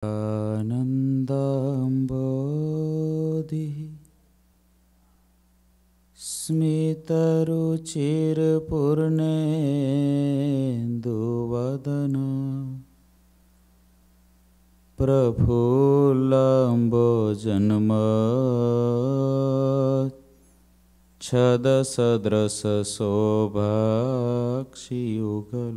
आनन्दम्बोधिः स्मितरुचिरपूर्णेन्दुवदन प्रफुल्लाम्बोजन्म छदसदृशशोभाक्षियुगल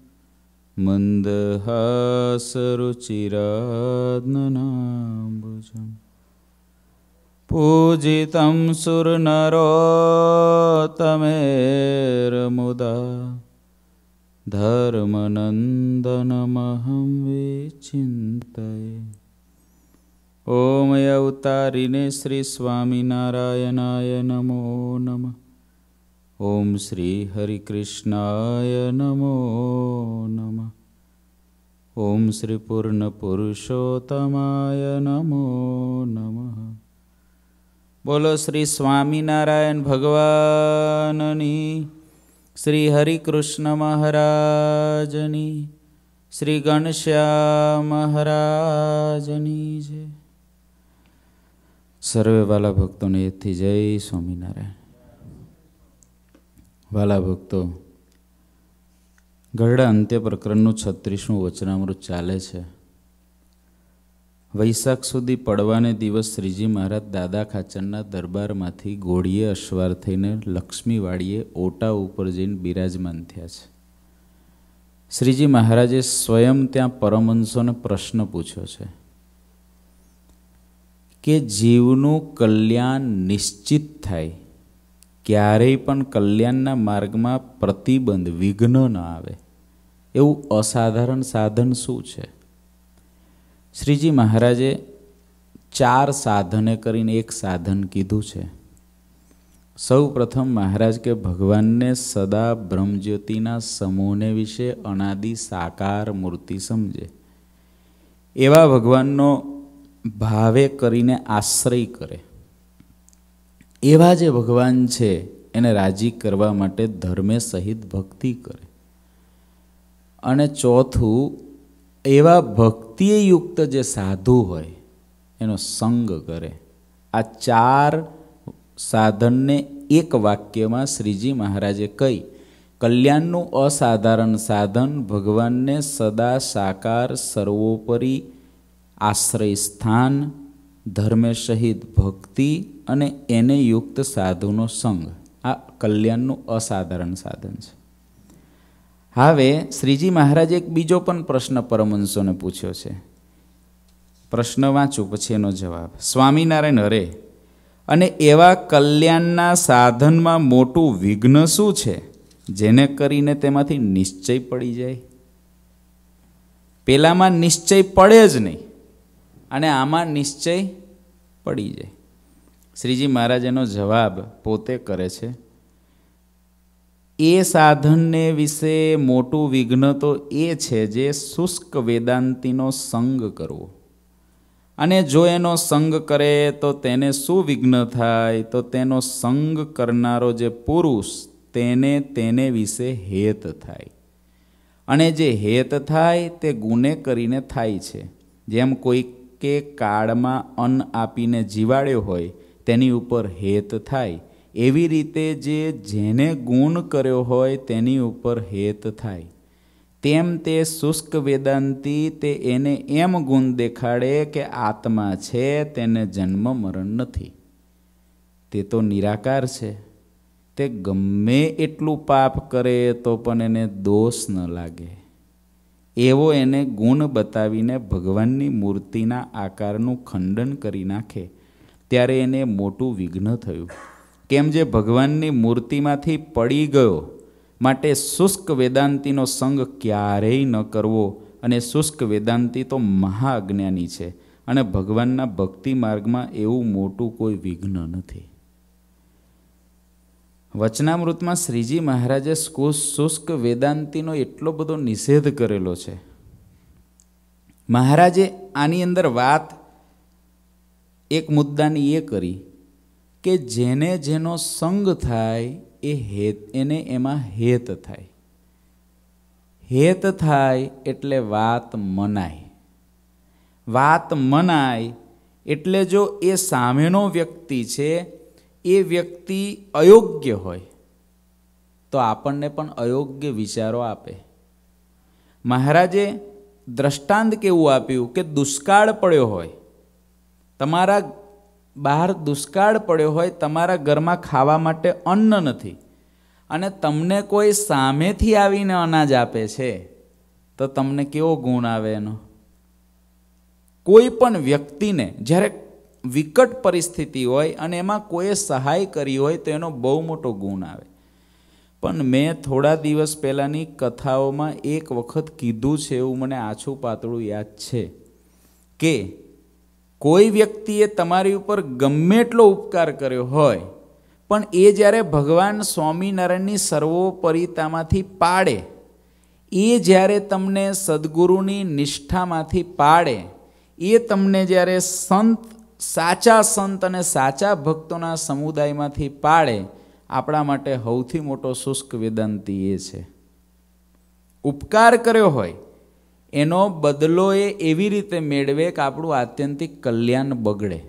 मन्दहासरुचिरात् पूजितं सुरनरोत्तमेरमुदा धर्मनन्दनमहं विचिन्तये अवतारिणे श्रीस्वामिनारायणाय नमो नमः ઓમ શ્રી હરિકૃષ્ણાય નમો નમઃ ઓમ શ્રી પૂર્ણ પુરુષોત્તમાય નમો નમઃ બોલો શ્રી સ્વામિનારાયણ ભગવાનની શ્રી હરિકૃષ્ણ મહારાજની શ્રી ગણશ્યામ મહારાજની જય સર્વેવાલા વાલા ભક્તોને એથી જય સ્વામિનારાયણ વાલા ભક્તો ગરડા અંત્ય પ્રકરણનું છત્રીસમું વચનામૃત ચાલે છે વૈશાખ સુધી પડવાને દિવસ શ્રીજી મહારાજ દાદા ખાચરના દરબારમાંથી ઘોડીએ અશ્વાર થઈને લક્ષ્મીવાડીએ ઓટા ઉપર જઈને બિરાજમાન થયા છે શ્રીજી મહારાજે સ્વયં ત્યાં પરમહંસોને પ્રશ્ન પૂછ્યો છે કે જીવનું કલ્યાણ નિશ્ચિત થાય ક્યારેય પણ કલ્યાણના માર્ગમાં પ્રતિબંધ વિઘ્ન ન આવે એવું અસાધારણ સાધન શું છે શ્રીજી મહારાજે ચાર સાધને કરીને એક સાધન કીધું છે સૌ પ્રથમ મહારાજ કે ભગવાનને સદા બ્રહ્મજ્યોતિના સમૂહને વિશે અનાદિ સાકાર મૂર્તિ સમજે એવા ભગવાનનો ભાવે કરીને આશ્રય કરે એવા જે ભગવાન છે એને રાજી કરવા માટે ધર્મે સહિત ભક્તિ કરે અને ચોથું એવા ભક્તિયુક્ત જે સાધુ હોય એનો સંગ કરે આ ચાર સાધનને એક વાક્યમાં શ્રીજી મહારાજે કહી કલ્યાણનું અસાધારણ સાધન ભગવાનને સદા સાકાર સર્વોપરી આશ્રય સ્થાન ધર્મે સહિત ભક્તિ અને એને યુક્ત સાધુનો સંગ આ કલ્યાણનું અસાધારણ સાધન છે હવે શ્રીજી મહારાજે એક બીજો પણ પ્રશ્ન પરમહંસોને પૂછ્યો છે પ્રશ્ન વાંચું પછી એનો જવાબ સ્વામિનારાયણ અરે અને એવા કલ્યાણના સાધનમાં મોટું વિઘ્ન શું છે જેને કરીને તેમાંથી નિશ્ચય પડી જાય પેલામાં નિશ્ચય પડે જ નહીં અને આમાં નિશ્ચય પડી જાય શ્રીજી મહારાજ એનો જવાબ પોતે કરે છે એ સાધનને વિશે મોટું વિઘ્ન તો એ છે જે શુષ્ક વેદાંતિનો સંગ કરવો અને જો એનો સંગ કરે તો તેને શું વિઘ્ન થાય તો તેનો સંગ કરનારો જે પુરુષ તેને તેને વિશે હેત થાય અને જે હેત થાય તે ગુને કરીને થાય છે જેમ કોઈ કે કાળમાં અન્ન આપીને જીવાડ્યો હોય તેની ઉપર હેત થાય એવી રીતે જે જેને ગુણ કર્યો હોય તેની ઉપર હેત થાય તેમ તે શુષ્ક વેદાંતી તે એને એમ ગુણ દેખાડે કે આત્મા છે તેને જન્મ મરણ નથી તે તો નિરાકાર છે તે ગમે એટલું પાપ કરે તો પણ એને દોષ ન લાગે એવો એને ગુણ બતાવીને ભગવાનની મૂર્તિના આકારનું ખંડન કરી નાખે ત્યારે એને મોટું વિઘ્ન થયું કેમ જે ભગવાનની મૂર્તિમાંથી પડી ગયો માટે શુષ્ક વેદાંતિનો સંગ ક્યારેય ન કરવો અને શુષ્ક વેદાંતિ તો મહાઅજ્ઞાની છે અને ભગવાનના ભક્તિ માર્ગમાં એવું મોટું કોઈ વિઘ્ન નથી વચનામૃતમાં શ્રીજી મહારાજે શુષ્ક વેદાંતિનો એટલો બધો નિષેધ કરેલો છે મહારાજે આની અંદર વાત એક મુદ્દાની એ કરી કે જેને જેનો સંગ થાય એ હેત એને એમાં હેત થાય હેત થાય એટલે વાત મનાય વાત મનાય એટલે જો એ સામેનો વ્યક્તિ છે એ વ્યક્તિ અયોગ્ય હોય તો આપણને પણ અયોગ્ય વિચારો આપે મહારાજે દ્રષ્ટાંત કેવું આપ્યું કે દુષ્કાળ પડ્યો હોય તમારા બહાર દુષ્કાળ પડ્યો હોય તમારા ઘરમાં ખાવા માટે અન્ન નથી અને તમને કોઈ સામેથી આવીને અનાજ આપે છે તો તમને કેવો ગુણ આવે એનો કોઈ પણ વ્યક્તિને જ્યારે વિકટ પરિસ્થિતિ હોય અને એમાં કોઈએ સહાય કરી હોય તો એનો બહુ મોટો ગુણ આવે પણ મેં થોડા દિવસ પહેલાંની કથાઓમાં એક વખત કીધું છે એવું મને આછું પાતળું યાદ છે કે કોઈ વ્યક્તિએ તમારી ઉપર ગમે એટલો ઉપકાર કર્યો હોય પણ એ જ્યારે ભગવાન સ્વામિનારાયણની સર્વોપરિતામાંથી પાડે એ જ્યારે તમને સદગુરુની નિષ્ઠામાંથી પાડે એ તમને જ્યારે સંત સાચા સંત અને સાચા ભક્તોના સમુદાયમાંથી પાળે આપણા માટે સૌથી મોટો શુષ્ક વેદાંતિ એ છે ઉપકાર કર્યો હોય એનો બદલો એ એવી રીતે મેળવે કે આપણું આત્યંતિક કલ્યાણ બગડે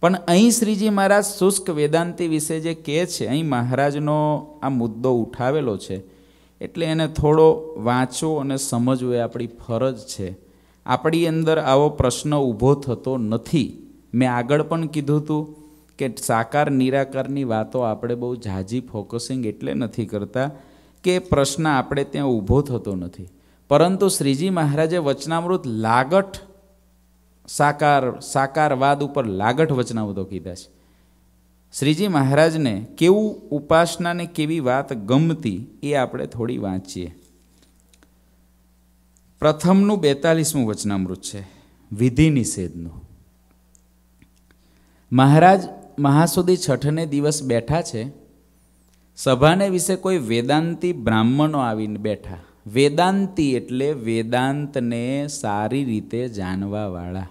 પણ અહીં શ્રીજી મહારાજ શુષ્ક વેદાંતિ વિશે જે કહે છે અહીં મહારાજનો આ મુદ્દો ઉઠાવેલો છે એટલે એને થોડો વાંચો અને સમજવો એ આપણી ફરજ છે આપણી અંદર આવો પ્રશ્ન ઊભો થતો નથી મેં આગળ પણ કીધું હતું કે સાકાર નિરાકારની વાતો આપણે બહુ ઝાઝી ફોકસિંગ એટલે નથી કરતા કે પ્રશ્ન આપણે ત્યાં ઊભો થતો નથી પરંતુ શ્રીજી મહારાજે વચનામૃત લાગઠ સાકાર સાકારવાદ ઉપર લાગઠ વચનાવૃતો કીધા છે શ્રીજી મહારાજને કેવું ઉપાસનાને કેવી વાત ગમતી એ આપણે થોડી વાંચીએ પ્રથમનું બેતાલીસમું વચનામૃત છે વિધિ નિષેધનું મહારાજ મહાસુદી છઠને દિવસ બેઠા છે સભાને વિશે કોઈ વેદાંતિ બ્રાહ્મણો આવીને બેઠા વેદાંતિ એટલે વેદાંતને સારી રીતે જાણવાવાળા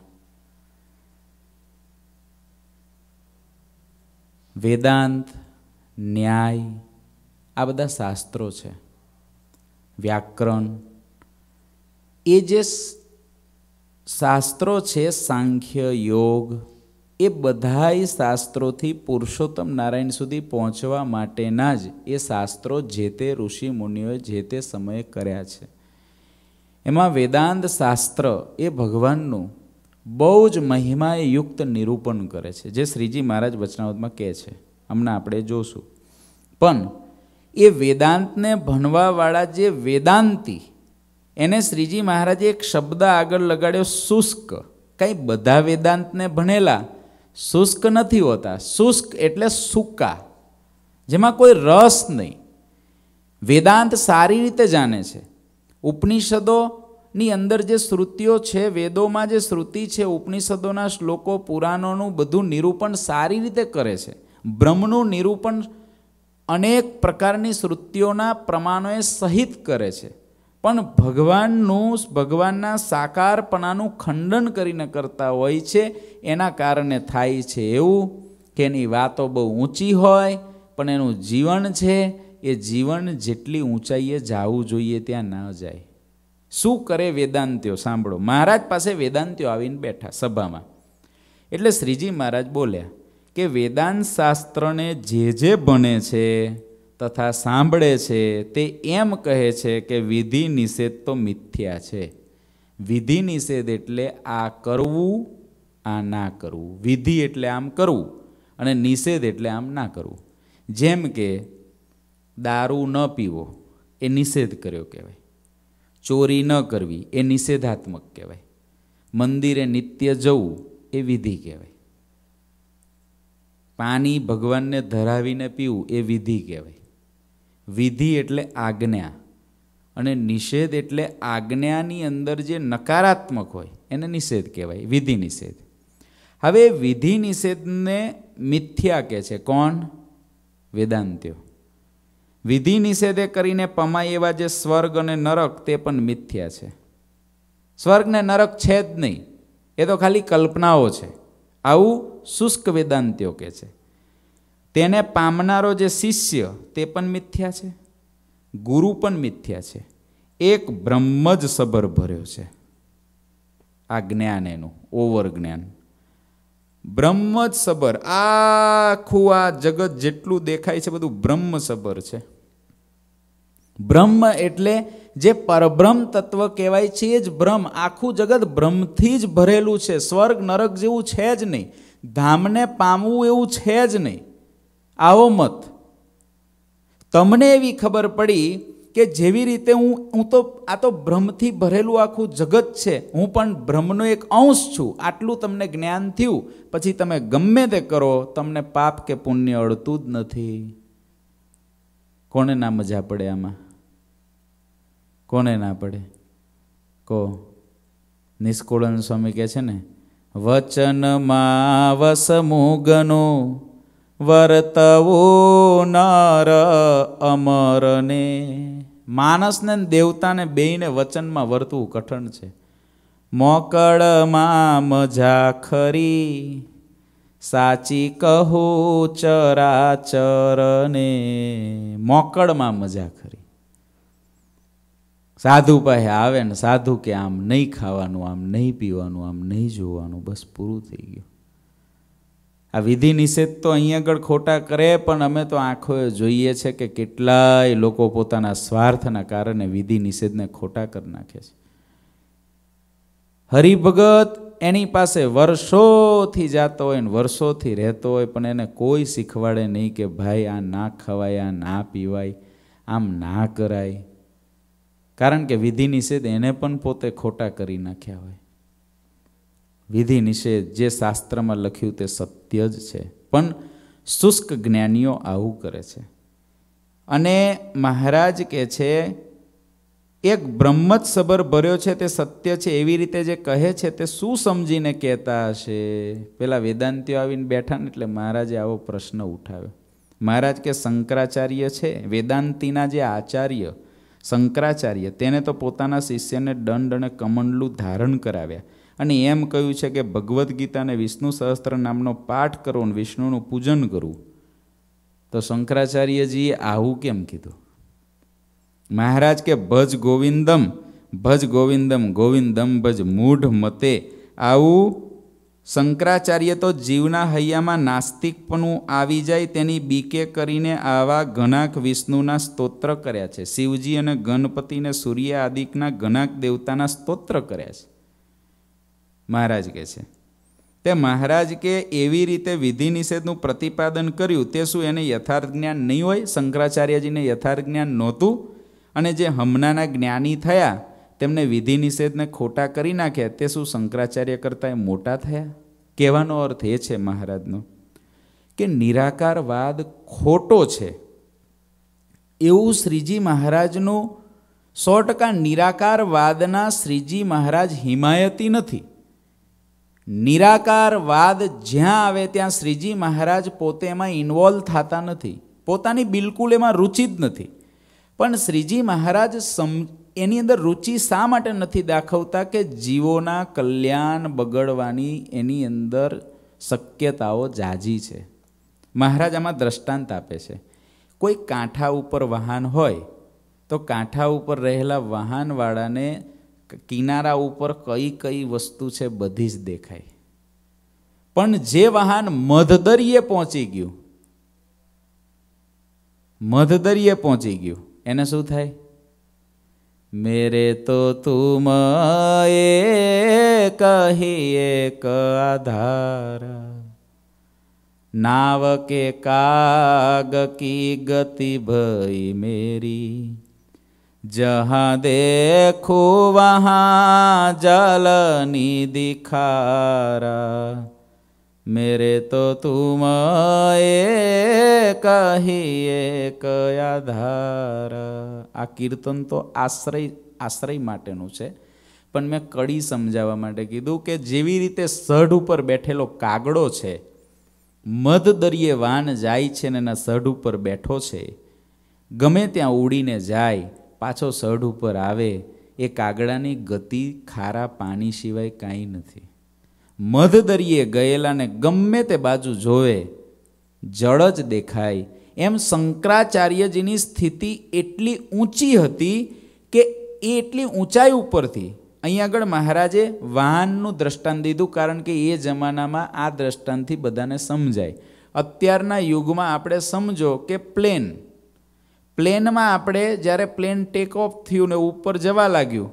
વેદાંત ન્યાય આ બધા શાસ્ત્રો છે વ્યાકરણ એ જે શાસ્ત્રો છે સાંખ્ય યોગ એ બધાય શાસ્ત્રોથી પુરુષોત્તમ નારાયણ સુધી પહોંચવા માટેના જ એ શાસ્ત્રો જે તે ઋષિ મુનિઓએ જે તે સમયે કર્યા છે એમાં વેદાંત શાસ્ત્ર એ ભગવાનનું બહુ જ મહિમાએ યુક્ત નિરૂપણ કરે છે જે શ્રીજી મહારાજ વચનાવતમાં કહે છે હમણાં આપણે જોશું પણ એ વેદાંતને ભણવાવાળા જે વેદાંતી એને શ્રીજી મહારાજે એક શબ્દ આગળ લગાડ્યો શુષ્ક કંઈ બધા વેદાંતને ભણેલા શુષ્ક નથી હોતા શુષ્ક એટલે સૂકા જેમાં કોઈ રસ નહીં વેદાંત સારી રીતે જાણે છે ઉપનિષદોની અંદર જે શ્રુતિઓ છે વેદોમાં જે શ્રુતિ છે ઉપનિષદોના શ્લોકો પુરાણોનું બધું નિરૂપણ સારી રીતે કરે છે બ્રહ્મનું નિરૂપણ અનેક પ્રકારની શ્રુતિઓના પ્રમાણોએ સહિત કરે છે પણ ભગવાનનું ભગવાનના સાકારપણાનું ખંડન કરીને કરતા હોય છે એના કારણે થાય છે એવું કે એની વાતો બહુ ઊંચી હોય પણ એનું જીવન છે એ જીવન જેટલી ઊંચાઈએ જવું જોઈએ ત્યાં ન જાય શું કરે વેદાંત્યો સાંભળો મહારાજ પાસે વેદાંત્યો આવીને બેઠા સભામાં એટલે શ્રીજી મહારાજ બોલ્યા કે વેદાંત શાસ્ત્રને જે જે ભણે છે તથા સાંભળે છે તે એમ કહે છે કે વિધિ નિષેધ તો મિથ્યા છે વિધિ નિષેધ એટલે આ કરવું આ ના કરવું વિધિ એટલે આમ કરવું અને નિષેધ એટલે આમ ના કરવું જેમ કે દારૂ ન પીવો એ નિષેધ કર્યો કહેવાય ચોરી ન કરવી એ નિષેધાત્મક કહેવાય મંદિરે નિત્ય જવું એ વિધિ કહેવાય પાણી ભગવાનને ધરાવીને પીવું એ વિધિ કહેવાય વિધિ એટલે આજ્ઞા અને નિષેધ એટલે આજ્ઞાની અંદર જે નકારાત્મક હોય એને નિષેધ કહેવાય વિધિ નિષેધ હવે વિધિ નિષેધને મિથ્યા કહે છે કોણ વેદાંત્યો વિધિ નિષેધે કરીને પમાય એવા જે સ્વર્ગ અને નરક તે પણ મિથ્યા છે સ્વર્ગને નરક છે જ નહીં એ તો ખાલી કલ્પનાઓ છે આવું શુષ્ક વેદાંત્યો કહે છે તેને પામનારો જે શિષ્ય તે પણ મિથ્યા છે ગુરુ પણ મિથ્યા છે એક બ્રહ્મ જ સબર ભર્યો છે આ જ્ઞાન એનું ઓવર જ્ઞાન બ્રહ્મ જ સબર આખું આ જગત જેટલું દેખાય છે બધું બ્રહ્મ સબર છે બ્રહ્મ એટલે જે પરબ્રહ્મ તત્વ કહેવાય છે એ જ બ્રહ્મ આખું જગત બ્રહ્મથી જ ભરેલું છે સ્વર્ગ નરક જેવું છે જ નહીં ધામને પામવું એવું છે જ નહીં આવો મત તમને એવી ખબર પડી કે જેવી રીતે હું હું તો આ તો ભ્રમથી ભરેલું આખું જગત છે હું પણ ભ્રમનો એક અંશ છું આટલું તમને જ્ઞાન થયું પછી તમે ગમે તે કરો તમને પાપ કે પુણ્ય અડતું જ નથી કોને ના મજા પડે આમાં કોને ના પડે કો નિષ્કુળન સ્વામી કહે છે ને વચનમાં વસમુગનો વર્તવો વર્તવોનાર અમરને માણસને દેવતાને બેયને વચનમાં વર્તવું કઠણ છે મોકળમાં મજા ખરી સાચી કહો ચરાચરને મોકળમાં મજા ખરી સાધુ પાસે આવે ને સાધુ કે આમ નહીં ખાવાનું આમ નહીં પીવાનું આમ નહીં જોવાનું બસ પૂરું થઈ ગયું આ વિધિ નિષેધ તો અહીંયા આગળ ખોટા કરે પણ અમે તો આંખોએ જોઈએ છે કે કેટલાય લોકો પોતાના સ્વાર્થના કારણે વિધિ નિષેધને ખોટા કરી નાખે છે હરિભગત એની પાસે વર્ષોથી જતો હોય ને વર્ષોથી રહેતો હોય પણ એને કોઈ શીખવાડે નહીં કે ભાઈ આ ના ખવાય આ ના પીવાય આમ ના કરાય કારણ કે વિધિ નિષેધ એને પણ પોતે ખોટા કરી નાખ્યા હોય વિધિ નિષેધ જે શાસ્ત્રમાં લખ્યું તે સત્ય જ છે પણ શુષ્ક જ્ઞાનીઓ આવું કરે છે અને મહારાજ કહે છે એક બ્રહ્મજ સબર ભર્યો છે તે સત્ય છે એવી રીતે જે કહે છે તે શું સમજીને કહેતા હશે પેલા વેદાંતિઓ આવીને બેઠા ને એટલે મહારાજે આવો પ્રશ્ન ઉઠાવ્યો મહારાજ કે શંકરાચાર્ય છે વેદાંતિના જે આચાર્ય શંકરાચાર્ય તેને તો પોતાના શિષ્યને દંડ અને કમંડલું ધારણ કરાવ્યા અને એમ કહ્યું છે કે ભગવદ્ ગીતાને વિષ્ણુ સહસ્ત્ર નામનો પાઠ કરો અને વિષ્ણુનું પૂજન કરવું તો શંકરાચાર્યજીએ આવું કેમ કીધું મહારાજ કે ભજ ગોવિંદમ ભજ ગોવિંદમ ગોવિંદમ ભજ મૂઢ મતે આવું શંકરાચાર્ય તો જીવના હૈયામાં નાસ્તિકપણું આવી જાય તેની બીકે કરીને આવા ઘણાક વિષ્ણુના સ્તોત્ર કર્યા છે શિવજી અને ગણપતિને સૂર્ય આદિકના ઘણાક દેવતાના સ્તોત્ર કર્યા છે મહારાજ કહે છે તે મહારાજ કે એવી રીતે વિધિ નિષેધનું પ્રતિપાદન કર્યું તે શું એને યથાર્થ જ્ઞાન નહીં હોય શંકરાચાર્યજીને યથાર્થ જ્ઞાન નહોતું અને જે હમણાંના જ્ઞાની થયા તેમને વિધિ નિષેધને ખોટા કરી નાખ્યા તે શું શંકરાચાર્ય કરતાં એ મોટા થયા કહેવાનો અર્થ એ છે મહારાજનો કે નિરાકારવાદ ખોટો છે એવું શ્રીજી મહારાજનું સો ટકા નિરાકારવાદના શ્રીજી મહારાજ હિમાયતી નથી નિરાકારવાદ જ્યાં આવે ત્યાં શ્રીજી મહારાજ પોતે એમાં ઇન્વોલ્વ થતા નથી પોતાની બિલકુલ એમાં રુચિ જ નથી પણ શ્રીજી મહારાજ સમ એની અંદર રુચિ શા માટે નથી દાખવતા કે જીવોના કલ્યાણ બગડવાની એની અંદર શક્યતાઓ જાજી છે મહારાજ આમાં દ્રષ્ટાંત આપે છે કોઈ કાંઠા ઉપર વાહન હોય તો કાંઠા ઉપર રહેલા વાહનવાળાને કિનારા ઉપર કઈ કઈ વસ્તુ છે બધી જ દેખાય પણ જે વાહન મધદરીએ પહોંચી ગયું મધદરીએ પહોંચી ગયું એને શું થાય મેરે તો તુમ એ કહી એક આધાર નાવ કે કાગ કી ગતિ ભઈ મેરી जहाँ देखो वहाँ जलनी दिखारा मेरे तो तुम एक ही એક આધાર આ કીર્તન તો આશ્રય આશ્રય માટેનું છે પણ મેં કડી સમજાવવા માટે કીધું કે જેવી રીતે સઢ ઉપર બેઠેલો કાગડો છે મધ દરિયે વાન જાય છે ને એના સઢ ઉપર બેઠો છે ગમે ત્યાં ઉડીને જાય પાછો સઢ ઉપર આવે એ કાગડાની ગતિ ખારા પાણી સિવાય કાંઈ નથી મધ દરિયે ગયેલાને ગમે તે બાજુ જોવે જળ જ દેખાય એમ શંકરાચાર્યજીની સ્થિતિ એટલી ઊંચી હતી કે એ એટલી ઊંચાઈ ઉપરથી અહીં આગળ મહારાજે વાહનનું દ્રષ્ટાંત દીધું કારણ કે એ જમાનામાં આ દ્રષ્ટાંતથી બધાને સમજાય અત્યારના યુગમાં આપણે સમજો કે પ્લેન પ્લેનમાં આપણે જ્યારે પ્લેન ટેક ઓફ થયું ને ઉપર જવા લાગ્યું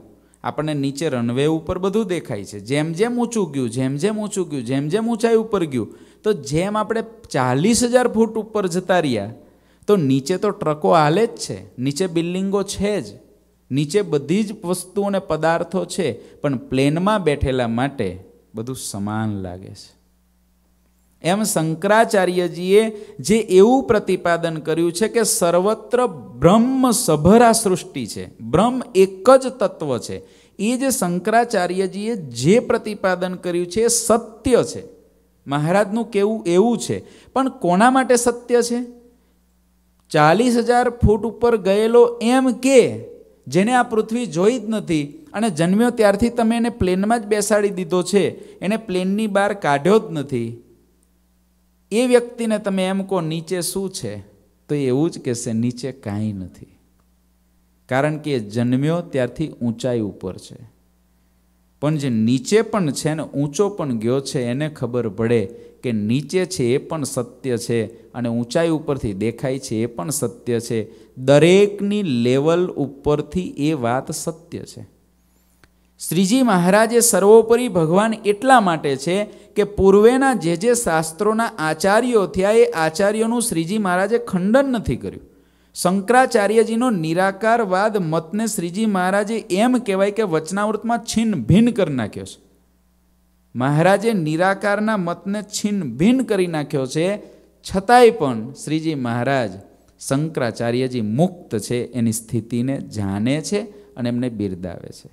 આપણને નીચે રનવે ઉપર બધું દેખાય છે જેમ જેમ ઊંચું ગયું જેમ જેમ ઊંચું ગયું જેમ જેમ ઊંચાઈ ઉપર ગયું તો જેમ આપણે ચાલીસ હજાર ફૂટ ઉપર જતા રહ્યા તો નીચે તો ટ્રકો હાલે જ છે નીચે બિલ્ડિંગો છે જ નીચે બધી જ વસ્તુઓ અને પદાર્થો છે પણ પ્લેનમાં બેઠેલા માટે બધું સમાન લાગે છે એમ શંકરાચાર્યજીએ જે એવું પ્રતિપાદન કર્યું છે કે સર્વત્ર બ્રહ્મ સભરા સૃષ્ટિ છે બ્રહ્મ એક જ તત્વ છે એ જે શંકરાચાર્યજીએ જે પ્રતિપાદન કર્યું છે એ સત્ય છે મહારાજનું કેવું એવું છે પણ કોના માટે સત્ય છે ચાલીસ હજાર ફૂટ ઉપર ગયેલો એમ કે જેને આ પૃથ્વી જોઈ જ નથી અને જન્મ્યો ત્યારથી તમે એને પ્લેનમાં જ બેસાડી દીધો છે એને પ્લેનની બહાર કાઢ્યો જ નથી એ વ્યક્તિને તમે એમ કહો નીચે શું છે તો એવું જ કહેશે નીચે કાંઈ નથી કારણ કે એ જન્મ્યો ત્યારથી ઊંચાઈ ઉપર છે પણ જે નીચે પણ છે ને ઊંચો પણ ગયો છે એને ખબર પડે કે નીચે છે એ પણ સત્ય છે અને ઊંચાઈ ઉપરથી દેખાય છે એ પણ સત્ય છે દરેકની લેવલ ઉપરથી એ વાત સત્ય છે શ્રીજી મહારાજે સર્વોપરી ભગવાન એટલા માટે છે કે પૂર્વેના જે જે શાસ્ત્રોના આચાર્યો થયા એ આચાર્યોનું શ્રીજી મહારાજે ખંડન નથી કર્યું શંકરાચાર્યજીનો નિરાકારવાદ મતને શ્રીજી મહારાજે એમ કહેવાય કે વચનાવૃતમાં છિન્ન ભિન્ન કરી નાખ્યો છે મહારાજે નિરાકારના મતને છિન્ન ભિન્ન કરી નાખ્યો છે છતાંય પણ શ્રીજી મહારાજ શંકરાચાર્યજી મુક્ત છે એની સ્થિતિને જાણે છે અને એમને બિરદાવે છે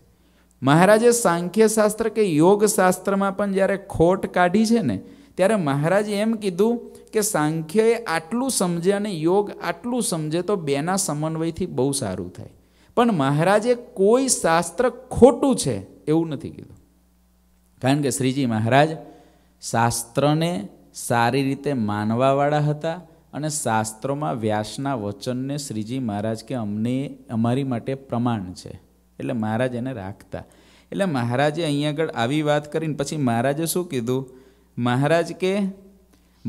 મહારાજે સાંખ્યશાસ્ત્ર કે યોગશાસ્ત્રમાં પણ જ્યારે ખોટ કાઢી છે ને ત્યારે મહારાજે એમ કીધું કે સાંખ્યએ આટલું સમજે અને યોગ આટલું સમજે તો બેના સમન્વયથી બહુ સારું થાય પણ મહારાજે કોઈ શાસ્ત્ર ખોટું છે એવું નથી કીધું કારણ કે શ્રીજી મહારાજ શાસ્ત્રને સારી રીતે માનવાવાળા હતા અને શાસ્ત્રોમાં વ્યાસના વચનને શ્રીજી મહારાજ કે અમને અમારી માટે પ્રમાણ છે એટલે મહારાજ એને રાખતા એટલે મહારાજે અહીંયા આગળ આવી વાત કરીને પછી મહારાજે શું કીધું મહારાજ કે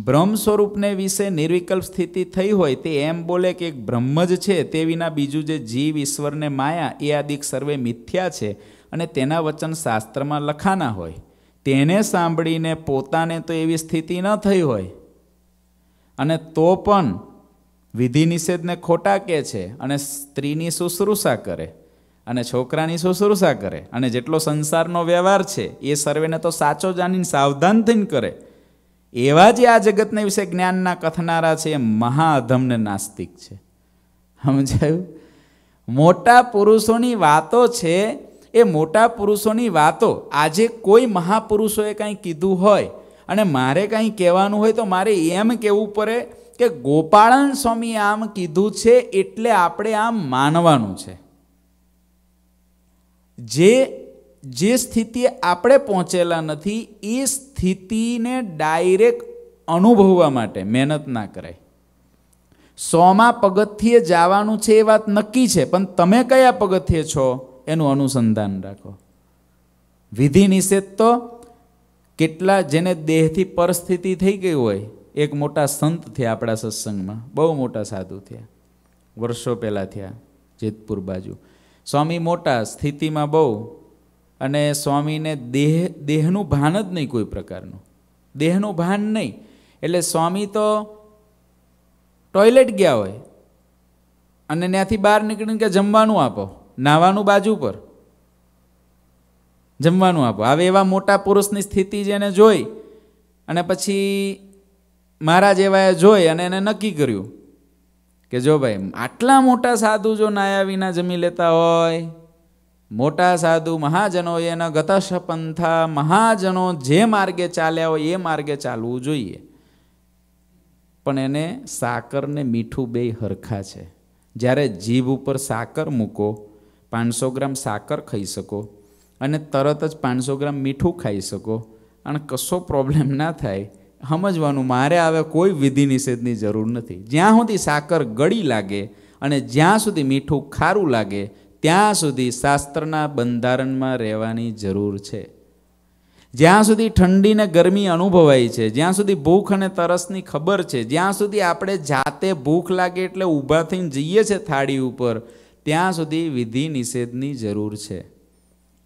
બ્રહ્મ સ્વરૂપને વિશે નિર્વિકલ્પ સ્થિતિ થઈ હોય તે એમ બોલે કે એક બ્રહ્મ જ છે તે વિના બીજું જે જીવ ઈશ્વરને માયા એ આદિક સર્વે મિથ્યા છે અને તેના વચન શાસ્ત્રમાં લખાના હોય તેને સાંભળીને પોતાને તો એવી સ્થિતિ ન થઈ હોય અને તો પણ વિધિ નિષેધને ખોટા કહે છે અને સ્ત્રીની શુશ્રૂષા કરે અને છોકરાની શુશ્રૂષા કરે અને જેટલો સંસારનો વ્યવહાર છે એ સર્વેને તો સાચો જાણીને સાવધાન થઈને કરે એવા જે આ જગતને વિશે જ્ઞાનના કથનારા છે એ મહાઅધમને નાસ્તિક છે સમજાયું મોટા પુરુષોની વાતો છે એ મોટા પુરુષોની વાતો આજે કોઈ મહાપુરુષોએ કાંઈ કીધું હોય અને મારે કાંઈ કહેવાનું હોય તો મારે એમ કહેવું પડે કે ગોપાળન સ્વામી આમ કીધું છે એટલે આપણે આમ માનવાનું છે જે જે સ્થિતિ આપણે પહોંચેલા નથી એ સ્થિતિને ડાયરેક્ટ અનુભવવા માટે મહેનત ના કરાય સોમાં પગથિયે જવાનું છે એ વાત નક્કી છે પણ તમે કયા પગથિયે છો એનું અનુસંધાન રાખો વિધિ નિષેધ તો કેટલા જેને દેહથી પરિસ્થિતિ થઈ ગઈ હોય એક મોટા સંત થયા આપણા સત્સંગમાં બહુ મોટા સાધુ થયા વર્ષો પહેલાં થયા જેતપુર બાજુ સ્વામી મોટા સ્થિતિમાં બહુ અને સ્વામીને દેહ દેહનું ભાન જ નહીં કોઈ પ્રકારનું દેહનું ભાન નહીં એટલે સ્વામી તો ટોયલેટ ગયા હોય અને ત્યાંથી બહાર નીકળીને કે જમવાનું આપો નાવાનું બાજુ પર જમવાનું આપો આવે એવા મોટા પુરુષની સ્થિતિ જેને જોઈ અને પછી મહારાજ એવાએ જોઈ અને એને નક્કી કર્યું કે જો ભાઈ આટલા મોટા સાધુ જો નાયા વિના જમી લેતા હોય મોટા સાધુ મહાજનો એના ગતશ પંથા મહાજનો જે માર્ગે ચાલ્યા હોય એ માર્ગે ચાલવું જોઈએ પણ એને સાકર ને મીઠું બે હરખા છે જ્યારે જીભ ઉપર સાકર મૂકો પાંચસો ગ્રામ સાકર ખાઈ શકો અને તરત જ પાંચસો ગ્રામ મીઠું ખાઈ શકો અને કશો પ્રોબ્લેમ ના થાય સમજવાનું મારે હવે કોઈ વિધિ નિષેધની જરૂર નથી જ્યાં સુધી સાકર ગળી લાગે અને જ્યાં સુધી મીઠું ખારું લાગે ત્યાં સુધી શાસ્ત્રના બંધારણમાં રહેવાની જરૂર છે જ્યાં સુધી ઠંડી ને ગરમી અનુભવાય છે જ્યાં સુધી ભૂખ અને તરસની ખબર છે જ્યાં સુધી આપણે જાતે ભૂખ લાગે એટલે ઊભા થઈને જઈએ છીએ થાળી ઉપર ત્યાં સુધી વિધિ નિષેધની જરૂર છે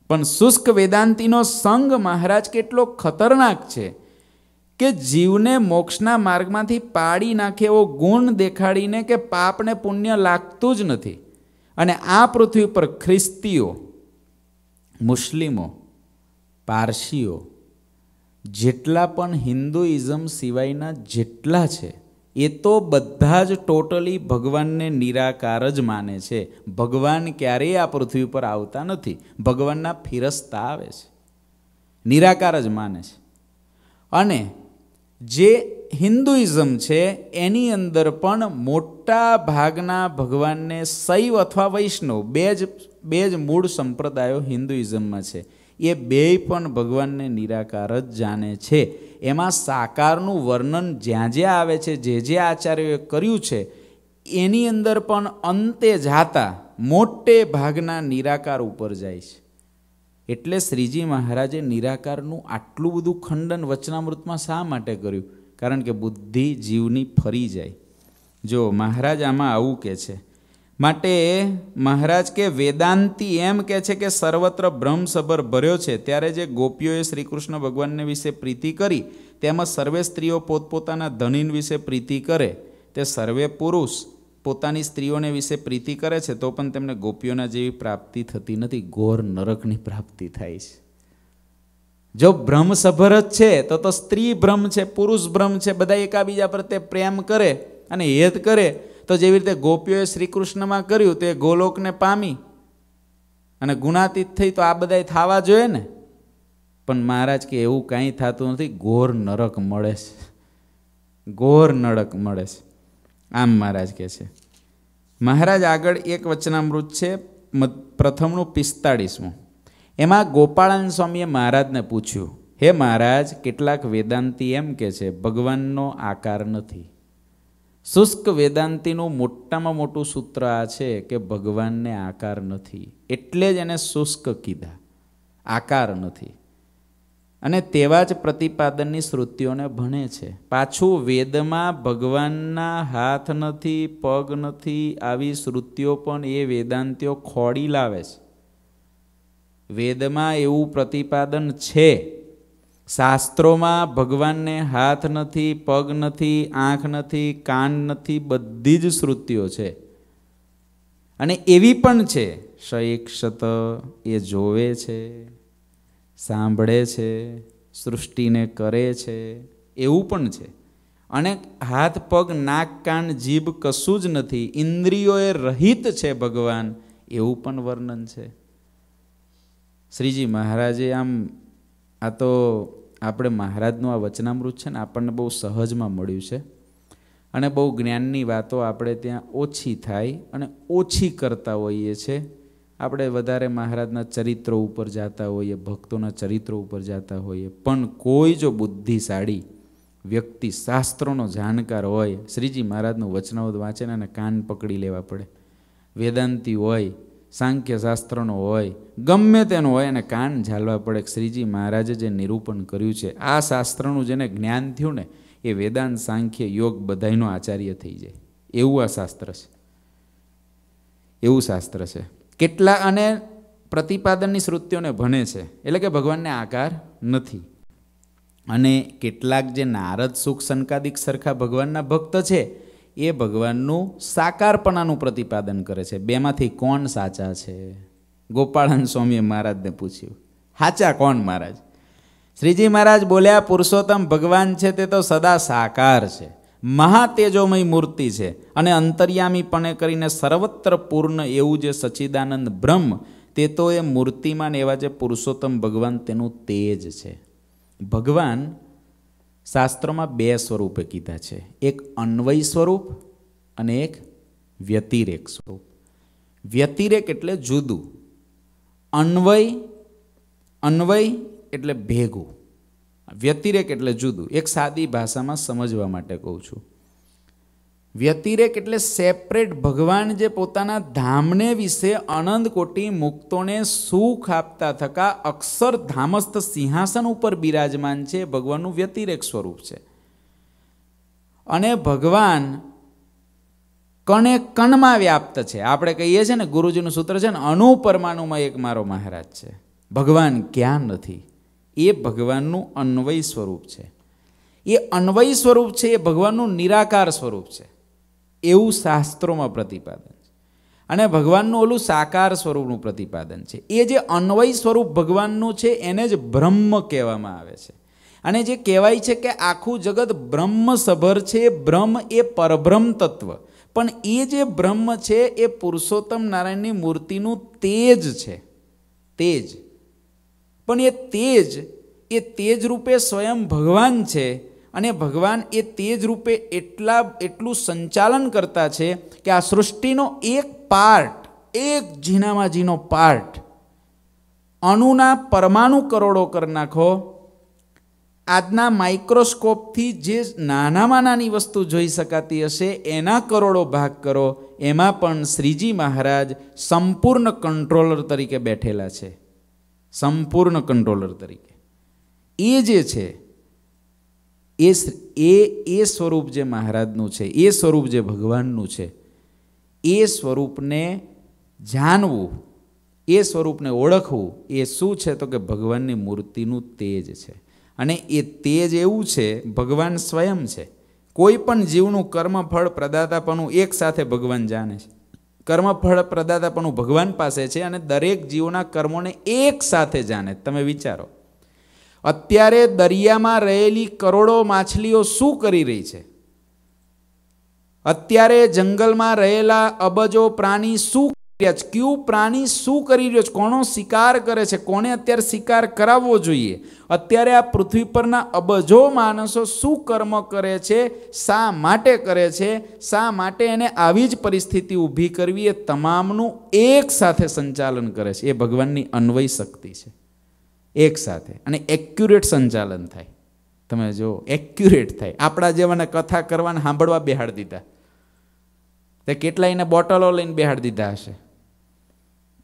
પણ શુષ્ક વેદાંતિનો સંગ મહારાજ કેટલો ખતરનાક છે કે જીવને મોક્ષના માર્ગમાંથી પાડી નાખે એવો ગુણ દેખાડીને કે પાપને પુણ્ય લાગતું જ નથી અને આ પૃથ્વી પર ખ્રિસ્તીઓ મુસ્લિમો પારસીઓ જેટલા પણ હિન્દુઇઝમ સિવાયના જેટલા છે એ તો બધા જ ટોટલી ભગવાનને નિરાકાર જ માને છે ભગવાન ક્યારેય આ પૃથ્વી પર આવતા નથી ભગવાનના ફિરસ્તા આવે છે નિરાકાર જ માને છે અને જે હિન્દુઇઝમ છે એની અંદર પણ મોટા ભાગના ભગવાનને શૈવ અથવા વૈષ્ણવ બે જ બે જ મૂળ સંપ્રદાયો હિન્દુઇઝમમાં છે એ બેય પણ ભગવાનને નિરાકાર જ જાણે છે એમાં સાકારનું વર્ણન જ્યાં જ્યાં આવે છે જે જે આચાર્યોએ કર્યું છે એની અંદર પણ અંતે જાતા મોટે ભાગના નિરાકાર ઉપર જાય છે એટલે શ્રીજી મહારાજે નિરાકારનું આટલું બધું ખંડન વચનામૃતમાં શા માટે કર્યું કારણ કે બુદ્ધિ જીવની ફરી જાય જો મહારાજ આમાં આવું કહે છે માટે મહારાજ કે વેદાંતિ એમ કહે છે કે સર્વત્ર બ્રહ્મસભર ભર્યો છે ત્યારે જે ગોપીઓએ શ્રી કૃષ્ણ ભગવાનને વિશે પ્રીતિ કરી તેમાં સર્વે સ્ત્રીઓ પોતપોતાના ધનીન વિશે પ્રીતિ કરે તે સર્વે પુરુષ પોતાની સ્ત્રીઓને વિશે પ્રીતિ કરે છે તો પણ તેમને ગોપીઓના જેવી પ્રાપ્તિ થતી નથી ગોર નરકની પ્રાપ્તિ થાય છે જો ભ્રમ સભર જ છે તો તો સ્ત્રી ભ્રમ છે પુરુષ ભ્રમ છે બધા એકાબીજા પ્રત્યે પ્રેમ કરે અને હેત કરે તો જેવી રીતે ગોપીઓએ શ્રીકૃષ્ણમાં કર્યું તે ગોલોકને પામી અને ગુણાતીત થઈ તો આ બધા થવા જોઈએ ને પણ મહારાજ કે એવું કાંઈ થતું નથી ઘોર નરક મળે છે ઘોર નરક મળે છે આમ મહારાજ કહે છે મહારાજ આગળ એક વચનામૃત છે પ્રથમનું પિસ્તાળીસમું એમાં ગોપાળાન સ્વામીએ મહારાજને પૂછ્યું હે મહારાજ કેટલાક વેદાંતિ એમ કે છે ભગવાનનો આકાર નથી શુષ્ક વેદાંતિનું મોટામાં મોટું સૂત્ર આ છે કે ભગવાનને આકાર નથી એટલે જ એને શુષ્ક કીધા આકાર નથી અને તેવા જ પ્રતિપાદનની શ્રુતિઓને ભણે છે પાછું વેદમાં ભગવાનના હાથ નથી પગ નથી આવી શ્રુતિઓ પણ એ વેદાંતિઓ ખોડી લાવે છે વેદમાં એવું પ્રતિપાદન છે શાસ્ત્રોમાં ભગવાનને હાથ નથી પગ નથી આંખ નથી કાન નથી બધી જ શ્રુતિઓ છે અને એવી પણ છે શૈક્ષત એ જોવે છે સાંભળે છે સૃષ્ટિને કરે છે એવું પણ છે અને હાથ પગ નાક કાન જીભ કશું જ નથી ઇન્દ્રિયોએ રહિત છે ભગવાન એવું પણ વર્ણન છે શ્રીજી મહારાજે આમ આ તો આપણે મહારાજનું આ વચનામૃત છે ને આપણને બહુ સહજમાં મળ્યું છે અને બહુ જ્ઞાનની વાતો આપણે ત્યાં ઓછી થાય અને ઓછી કરતા હોઈએ છીએ આપણે વધારે મહારાજના ચરિત્રો ઉપર જતા હોઈએ ભક્તોના ચરિત્રો ઉપર જતા હોઈએ પણ કોઈ જો બુદ્ધિશાળી વ્યક્તિ શાસ્ત્રોનો જાણકાર હોય શ્રીજી મહારાજનું વચનાવત વાંચે ને કાન પકડી લેવા પડે વેદાંતિ હોય સાંખ્ય શાસ્ત્રનો હોય ગમે તેનો હોય અને કાન ઝાલવા પડે શ્રીજી મહારાજે જે નિરૂપણ કર્યું છે આ શાસ્ત્રનું જેને જ્ઞાન થયું ને એ વેદાંત સાંખ્ય યોગ બધાયનો આચાર્ય થઈ જાય એવું આ શાસ્ત્ર છે એવું શાસ્ત્ર છે કેટલા અને પ્રતિપાદનની શ્રુતિઓને ભણે છે એટલે કે ભગવાનને આકાર નથી અને કેટલાક જે નારદ સુખ સંકાદિક સરખા ભગવાનના ભક્ત છે એ ભગવાનનું સાકારપણાનું પ્રતિપાદન કરે છે બેમાંથી કોણ સાચા છે ગોપાળન સ્વામીએ મહારાજને પૂછ્યું સાચા કોણ મહારાજ શ્રીજી મહારાજ બોલ્યા પુરુષોત્તમ ભગવાન છે તે તો સદા સાકાર છે મહાતેજોમય મૂર્તિ છે અને અંતર્યામીપણે કરીને સર્વત્ર પૂર્ણ એવું જે સચિદાનંદ બ્રહ્મ તે તો એ મૂર્તિમાન એવા જે પુરુષોત્તમ ભગવાન તેનું તેજ છે ભગવાન શાસ્ત્રમાં બે સ્વરૂપે કીધા છે એક અન્વય સ્વરૂપ અને એક વ્યતિરેક સ્વરૂપ વ્યતિરેક એટલે જુદું અન્વય અન્વય એટલે ભેગું વ્યતિરેક એટલે જુદું એક સાદી ભાષામાં સમજવા માટે કહું છું વ્યતિરેક એટલે સેપરેટ ભગવાન જે પોતાના ધામને વિશે અનંત કોટી મુક્તોને સુખ આપતા થકા અક્ષર ધામસ્થ સિંહાસન ઉપર બિરાજમાન છે ભગવાનનું વ્યતિરેક સ્વરૂપ છે અને ભગવાન કણે કણમાં વ્યાપ્ત છે આપણે કહીએ છીએ ને ગુરુજીનું સૂત્ર છે ને અનુપરમાણુમાં એક મારો મહારાજ છે ભગવાન ક્યાં નથી એ ભગવાનનું અન્વય સ્વરૂપ છે એ અન્વય સ્વરૂપ છે એ ભગવાનનું નિરાકાર સ્વરૂપ છે એવું શાસ્ત્રોમાં પ્રતિપાદન છે અને ભગવાનનું ઓલું સાકાર સ્વરૂપનું પ્રતિપાદન છે એ જે અન્વય સ્વરૂપ ભગવાનનું છે એને જ બ્રહ્મ કહેવામાં આવે છે અને જે કહેવાય છે કે આખું જગત બ્રહ્મસભર છે બ્રહ્મ એ પરબ્રહ્મ તત્વ પણ એ જે બ્રહ્મ છે એ પુરુષોત્તમ નારાયણની મૂર્તિનું તેજ છે તેજ પણ એ તેજ એ તેજ રૂપે સ્વયં ભગવાન છે અને ભગવાન એ તેજ રૂપે એટલા એટલું સંચાલન કરતા છે કે આ સૃષ્ટિનો એક પાર્ટ એક ઝીણામાં ઝીણો પાર્ટ અણુના પરમાણુ કરોડો કરી નાખો આજના માઇક્રોસ્કોપથી જે નાનામાં નાની વસ્તુ જોઈ શકાતી હશે એના કરોડો ભાગ કરો એમાં પણ શ્રીજી મહારાજ સંપૂર્ણ કંટ્રોલર તરીકે બેઠેલા છે સંપૂર્ણ કંટ્રોલર તરીકે એ જે છે એ એ એ સ્વરૂપ જે મહારાજનું છે એ સ્વરૂપ જે ભગવાનનું છે એ સ્વરૂપને જાણવું એ સ્વરૂપને ઓળખવું એ શું છે તો કે ભગવાનની મૂર્તિનું તેજ છે અને એ તેજ એવું છે ભગવાન સ્વયં છે કોઈ પણ જીવનું ફળ પ્રદાતાપણું એક સાથે ભગવાન જાણે છે કર્મફળ પ્રદાતાપણું ભગવાન પાસે છે અને દરેક જીવોના કર્મોને એક સાથે જાણે તમે વિચારો અત્યારે દરિયામાં રહેલી કરોડો માછલીઓ શું કરી રહી છે અત્યારે જંગલમાં રહેલા અબજો પ્રાણી શું રહ્યા છે કયું પ્રાણી શું કરી રહ્યો છે કોનો શિકાર કરે છે કોને અત્યારે શિકાર કરાવવો જોઈએ અત્યારે આ પૃથ્વી પરના અબજો માણસો શું કર્મ કરે છે શા માટે કરે છે શા માટે એને આવી જ પરિસ્થિતિ ઊભી કરવી એ તમામનું એક સાથે સંચાલન કરે છે એ ભગવાનની અન્વય શક્તિ છે એક સાથે અને એક્યુરેટ સંચાલન થાય તમે જો એક્યુરેટ થાય આપણા જેવાને કથા કરવાને સાંભળવા બેહાડ દીધા તે કેટલા એને બોટલો લઈને બેહાડ દીધા હશે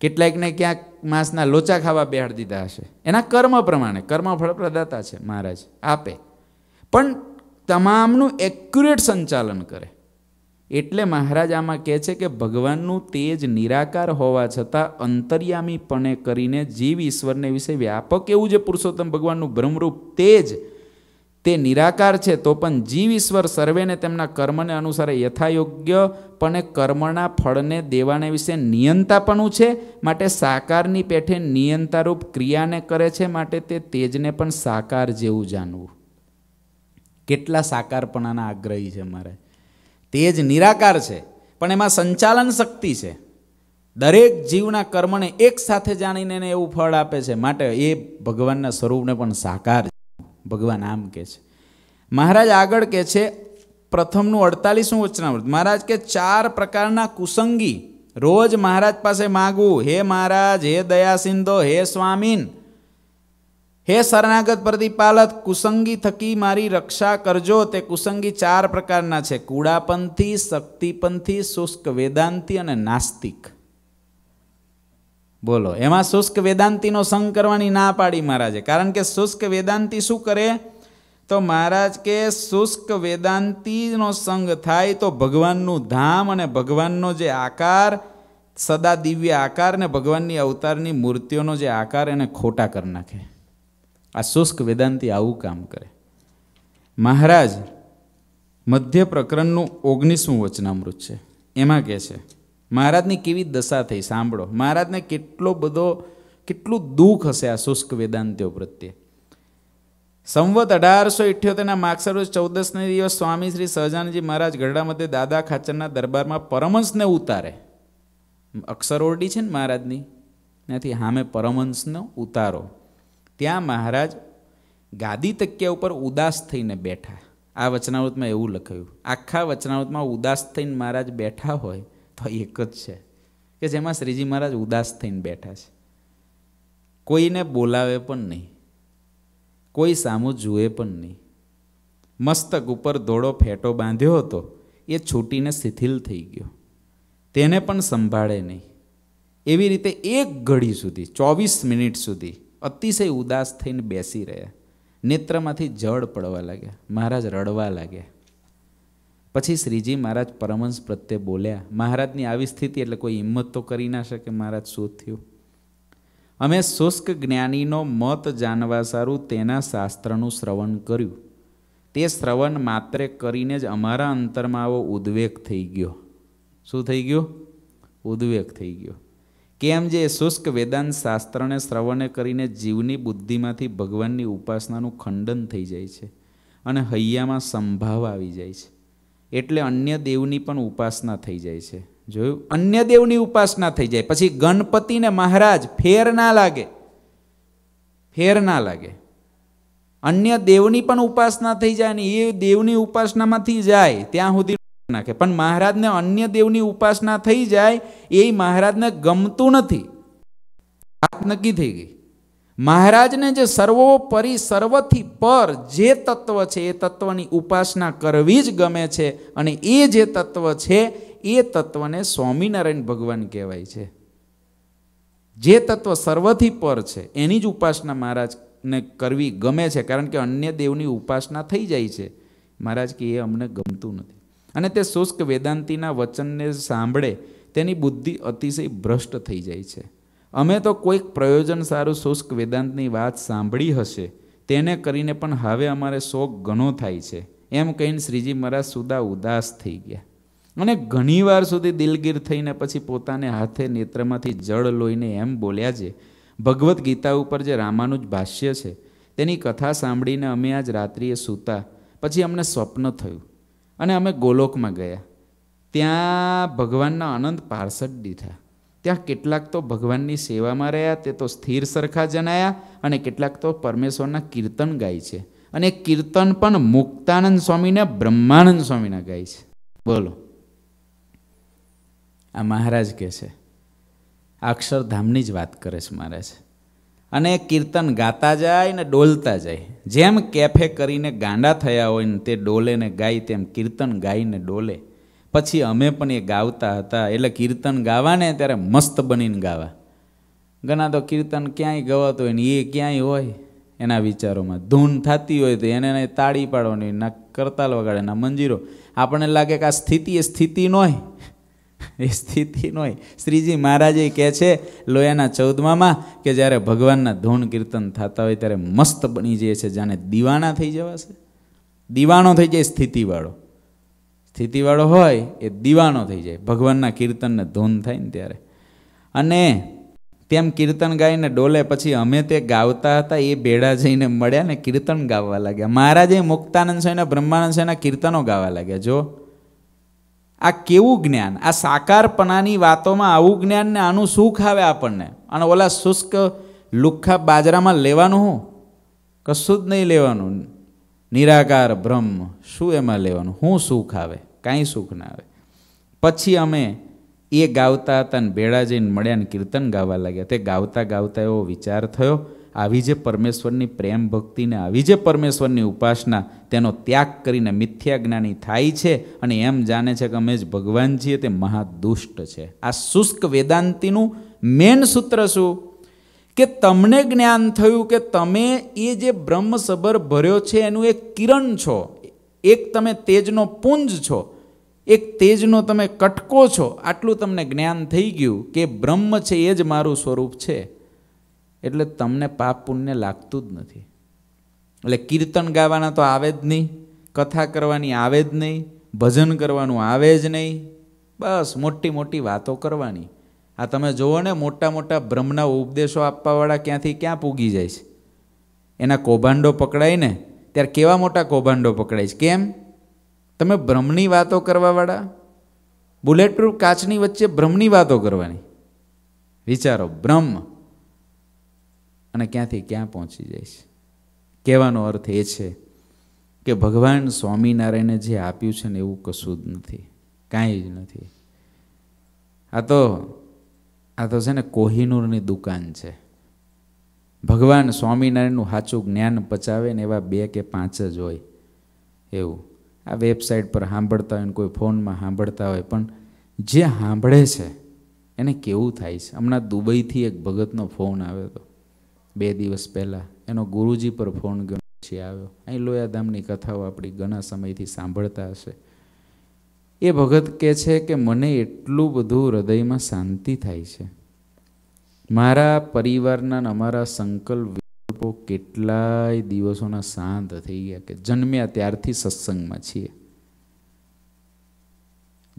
કેટલાકને ક્યાંક માંસના લોચા ખાવા બેહાડી દીધા હશે એના કર્મ પ્રમાણે કર્મ ફળ પ્રદાતા છે મહારાજ આપે પણ તમામનું એક્યુરેટ સંચાલન કરે એટલે મહારાજ આમાં કહે છે કે ભગવાનનું તેજ નિરાકાર હોવા છતાં અંતર્યામીપણે કરીને જીવ ઈશ્વરને વિશે વ્યાપક એવું જે પુરુષોત્તમ ભગવાનનું બ્રહ્મરૂપ તેજ તે નિરાકાર છે તો પણ જીવ ઈશ્વર સર્વેને તેમના કર્મને અનુસારે યથાયોગ્ય પણ કર્મના ફળને દેવાને વિશે નિયંતાપણું છે માટે સાકારની પેઠે નિયંતારૂપ ક્રિયાને કરે છે માટે તે તેજને પણ સાકાર જેવું જાણવું કેટલા સાકારપણાના આગ્રહી છે મારે તેજ નિરાકાર છે પણ એમાં સંચાલન શક્તિ છે દરેક જીવના કર્મને એક સાથે જાણીને એને એવું ફળ આપે છે માટે એ ભગવાનના સ્વરૂપને પણ સાકાર ભગવાન આમ કહે છે મહારાજ આગળ કહે છે પ્રથમનું અડતાલીસમું વચનામૃત મહારાજ કે ચાર પ્રકારના કુસંગી રોજ મહારાજ પાસે માગવું હે મહારાજ હે દયાસિંધો હે સ્વામીન હે શરણાગત પ્રતિપાલક કુસંગી થકી મારી રક્ષા કરજો તે કુસંગી ચાર પ્રકારના છે કુડાપંથી શક્તિપંથી શુષ્ક વેદાંતિ અને નાસ્તિક બોલો એમાં શુષ્ક વેદાંતિનો સંગ કરવાની ના પાડી મહારાજે કારણ કે શુષ્ક વેદાંતિ શું કરે તો મહારાજ કે શુષ્ક વેદાંતિનો સંગ થાય તો ભગવાનનું ધામ અને ભગવાનનો જે આકાર સદા દિવ્ય આકાર ને ભગવાનની અવતારની મૂર્તિઓનો જે આકાર એને ખોટા કરી નાખે આ શુષ્ક વેદાંતિ આવું કામ કરે મહારાજ મધ્ય પ્રકરણનું ઓગણીસમું વચનામૃત છે એમાં કહે છે મહારાજની કેવી દશા થઈ સાંભળો મહારાજને કેટલો બધો કેટલું દુઃખ હશે આ શુષ્ક વેદાંતિઓ પ્રત્યે સંવત અઢારસો ઇઠ્યોતેરના માગસર ચૌદસને દિવસ સ્વામી શ્રી સહજાનજી મહારાજ ગઢડા મધ્ય દાદા ખાચરના દરબારમાં પરમહંસને ઉતારે અક્ષર ઓરડી છે ને મહારાજની નથી હામે પરમહંસનો ઉતારો ત્યાં મહારાજ ગાદી તકિયા ઉપર ઉદાસ થઈને બેઠા આ વચનાવતમાં એવું લખાયું આખા વચનાવતમાં ઉદાસ થઈને મહારાજ બેઠા હોય ભાઈ એક જ છે કે જેમાં શ્રીજી મહારાજ ઉદાસ થઈને બેઠા છે કોઈને બોલાવે પણ નહીં કોઈ સામું જુએ પણ નહીં મસ્તક ઉપર ધોળો ફેટો બાંધ્યો હતો એ છૂટીને શિથિલ થઈ ગયો તેને પણ સંભાળે નહીં એવી રીતે એક ઘડી સુધી ચોવીસ મિનિટ સુધી અતિશય ઉદાસ થઈને બેસી રહ્યા નેત્રમાંથી જળ પડવા લાગ્યા મહારાજ રડવા લાગ્યા પછી શ્રીજી મહારાજ પરમહંસ પ્રત્યે બોલ્યા મહારાજની આવી સ્થિતિ એટલે કોઈ હિંમત તો કરી ના શકે મહારાજ શું થયું અમે શુષ્ક જ્ઞાનીનો મત જાણવા સારું તેના શાસ્ત્રનું શ્રવણ કર્યું તે શ્રવણ માત્રે કરીને જ અમારા અંતરમાં આવો ઉદ્વેગ થઈ ગયો શું થઈ ગયો ઉદ્વેગ થઈ ગયો કેમ જે શુષ્ક વેદાંત શાસ્ત્રને શ્રવણે કરીને જીવની બુદ્ધિમાંથી ભગવાનની ઉપાસનાનું ખંડન થઈ જાય છે અને હૈયામાં સંભાવ આવી જાય છે એટલે અન્ય દેવની પણ ઉપાસના થઈ જાય છે જોયું અન્ય દેવની ઉપાસના થઈ જાય પછી ગણપતિને મહારાજ ફેર ના લાગે ફેર ના લાગે અન્ય દેવની પણ ઉપાસના થઈ જાય અને એ દેવની ઉપાસનામાંથી જાય ત્યાં સુધી નાખે પણ મહારાજને અન્ય દેવની ઉપાસના થઈ જાય એ મહારાજને ગમતું નથી વાત નક્કી થઈ ગઈ મહારાજને જે સર્વોપરી સર્વથી પર જે તત્વ છે એ તત્વની ઉપાસના કરવી જ ગમે છે અને એ જે તત્વ છે એ તત્વને સ્વામિનારાયણ ભગવાન કહેવાય છે જે તત્વ સર્વથી પર છે એની જ ઉપાસના મહારાજને કરવી ગમે છે કારણ કે અન્ય દેવની ઉપાસના થઈ જાય છે મહારાજ કે એ અમને ગમતું નથી અને તે શુષ્ક વેદાંતિના વચનને સાંભળે તેની બુદ્ધિ અતિશય ભ્રષ્ટ થઈ જાય છે અમે તો કોઈક પ્રયોજન સારું શુષ્ક વેદાંતની વાત સાંભળી હશે તેને કરીને પણ હવે અમારે શોખ ઘણો થાય છે એમ કહીને શ્રીજી મહારાજ સુદા ઉદાસ થઈ ગયા અને ઘણીવાર સુધી દિલગીર થઈને પછી પોતાને હાથે નેત્રમાંથી જળ લોઈને એમ બોલ્યા છે ભગવદ્ ગીતા ઉપર જે રામાનુજ ભાષ્ય છે તેની કથા સાંભળીને અમે આજ રાત્રિએ સૂતા પછી અમને સ્વપ્ન થયું અને અમે ગોલોકમાં ગયા ત્યાં ભગવાનના અનંત પાર્ષદ દીધા ત્યાં કેટલાક તો ભગવાનની સેવામાં રહ્યા તે તો સ્થિર સરખા જણાયા અને કેટલાક તો પરમેશ્વરના કીર્તન ગાય છે અને કીર્તન પણ મુક્તાનંદ સ્વામીને બ્રહ્માનંદ સ્વામીના ગાય છે બોલો આ મહારાજ કહે છે અક્ષરધામની જ વાત કરે છે મહારાજ અને કીર્તન ગાતા જાય ને ડોલતા જાય જેમ કેફે કરીને ગાંડા થયા હોય ને તે ડોલે ને ગાય તેમ કીર્તન ગાઈને ડોલે પછી અમે પણ એ ગાવતા હતા એટલે કીર્તન ગાવાને ત્યારે મસ્ત બનીને ગાવા ઘણા તો કીર્તન ક્યાંય ગવાતો હોય ને એ ક્યાંય હોય એના વિચારોમાં ધૂન થતી હોય તો એને તાળી પાડવાની ના કરતાલ વગાડે ના મંજીરો આપણને લાગે કે આ સ્થિતિ એ સ્થિતિ ન એ સ્થિતિ ન શ્રીજી મહારાજે કહે છે લોયાના ચૌદમામાં કે જ્યારે ભગવાનના ધૂન કીર્તન થતા હોય ત્યારે મસ્ત બની જાય છે જાણે દીવાના થઈ જવા છે દીવાનો થઈ જાય સ્થિતિવાળો સ્થિતિવાળો હોય એ દીવાનો થઈ જાય ભગવાનના કીર્તનને ધૂન થાય ને ત્યારે અને તેમ કીર્તન ગાઈને ડોલે પછી અમે તે ગાવતા હતા એ બેડા જઈને મળ્યા ને કીર્તન ગાવા લાગ્યા મહારાજે મુક્તાનંદ સ્વામીના બ્રહ્માનંદ સ્વામીના કીર્તનો ગાવા લાગ્યા જો આ કેવું જ્ઞાન આ સાકારપણાની વાતોમાં આવું જ્ઞાન ને આનું સુખ આવે આપણને અને ઓલા શુષ્ક લુખ્ખા બાજરામાં લેવાનું હું કશું જ નહીં લેવાનું નિરાકાર બ્રહ્મ શું એમાં લેવાનું શું સુખ આવે કાંઈ સુખ ના આવે પછી અમે એ ગાવતા હતા ને ભેળા જઈને મળ્યા ને કીર્તન ગાવા લાગ્યા તે ગાવતા ગાવતા એવો વિચાર થયો આવી જે પરમેશ્વરની પ્રેમ ભક્તિને આવી જે પરમેશ્વરની ઉપાસના તેનો ત્યાગ કરીને મિથ્યા જ્ઞાની થાય છે અને એમ જાણે છે કે અમે જ ભગવાન છીએ તે મહાદુષ્ટ છે આ શુષ્ક વેદાંતિનું મેન સૂત્ર શું કે તમને જ્ઞાન થયું કે તમે એ જે બ્રહ્મસબર ભર્યો છે એનું એક કિરણ છો એક તમે તેજનો પુંજ છો એક તેજનો તમે કટકો છો આટલું તમને જ્ઞાન થઈ ગયું કે બ્રહ્મ છે એ જ મારું સ્વરૂપ છે એટલે તમને પાપ પુણ્ય લાગતું જ નથી એટલે કીર્તન ગાવાના તો આવે જ નહીં કથા કરવાની આવે જ નહીં ભજન કરવાનું આવે જ નહીં બસ મોટી મોટી વાતો કરવાની આ તમે જુઓ ને મોટા મોટા બ્રહ્મના ઉપદેશો આપવાવાળા ક્યાંથી ક્યાં પૂગી જાય છે એના કૌભાંડો પકડાય ને ત્યારે કેવા મોટા કૌભાંડો પકડાય છે કેમ તમે બ્રહ્મની વાતો કરવાવાળા બુલેટ પ્રૂફ કાચની વચ્ચે બ્રહ્મની વાતો કરવાની વિચારો બ્રહ્મ અને ક્યાંથી ક્યાં પહોંચી જાય છે કહેવાનો અર્થ એ છે કે ભગવાન સ્વામિનારાયણે જે આપ્યું છે ને એવું કશું જ નથી કાંઈ જ નથી આ તો આ તો છે ને કોહિનૂરની દુકાન છે ભગવાન સ્વામિનારાયણનું સાચું જ્ઞાન પચાવે ને એવા બે કે પાંચ જ હોય એવું આ વેબસાઇટ પર સાંભળતા હોય ને કોઈ ફોનમાં સાંભળતા હોય પણ જે સાંભળે છે એને કેવું થાય છે હમણાં દુબઈથી એક ભગતનો ફોન આવ્યો હતો બે દિવસ પહેલાં એનો ગુરુજી પર ફોન ગયો પછી આવ્યો અહીં લોયાધામની કથાઓ આપણી ઘણા સમયથી સાંભળતા હશે એ ભગત કહે છે કે મને એટલું બધું હૃદયમાં શાંતિ થાય છે મારા પરિવારના અમારા સંકલ્પ વિકલ્પો કેટલાય દિવસોના શાંત થઈ ગયા કે જન્મ્યા ત્યારથી સત્સંગમાં છીએ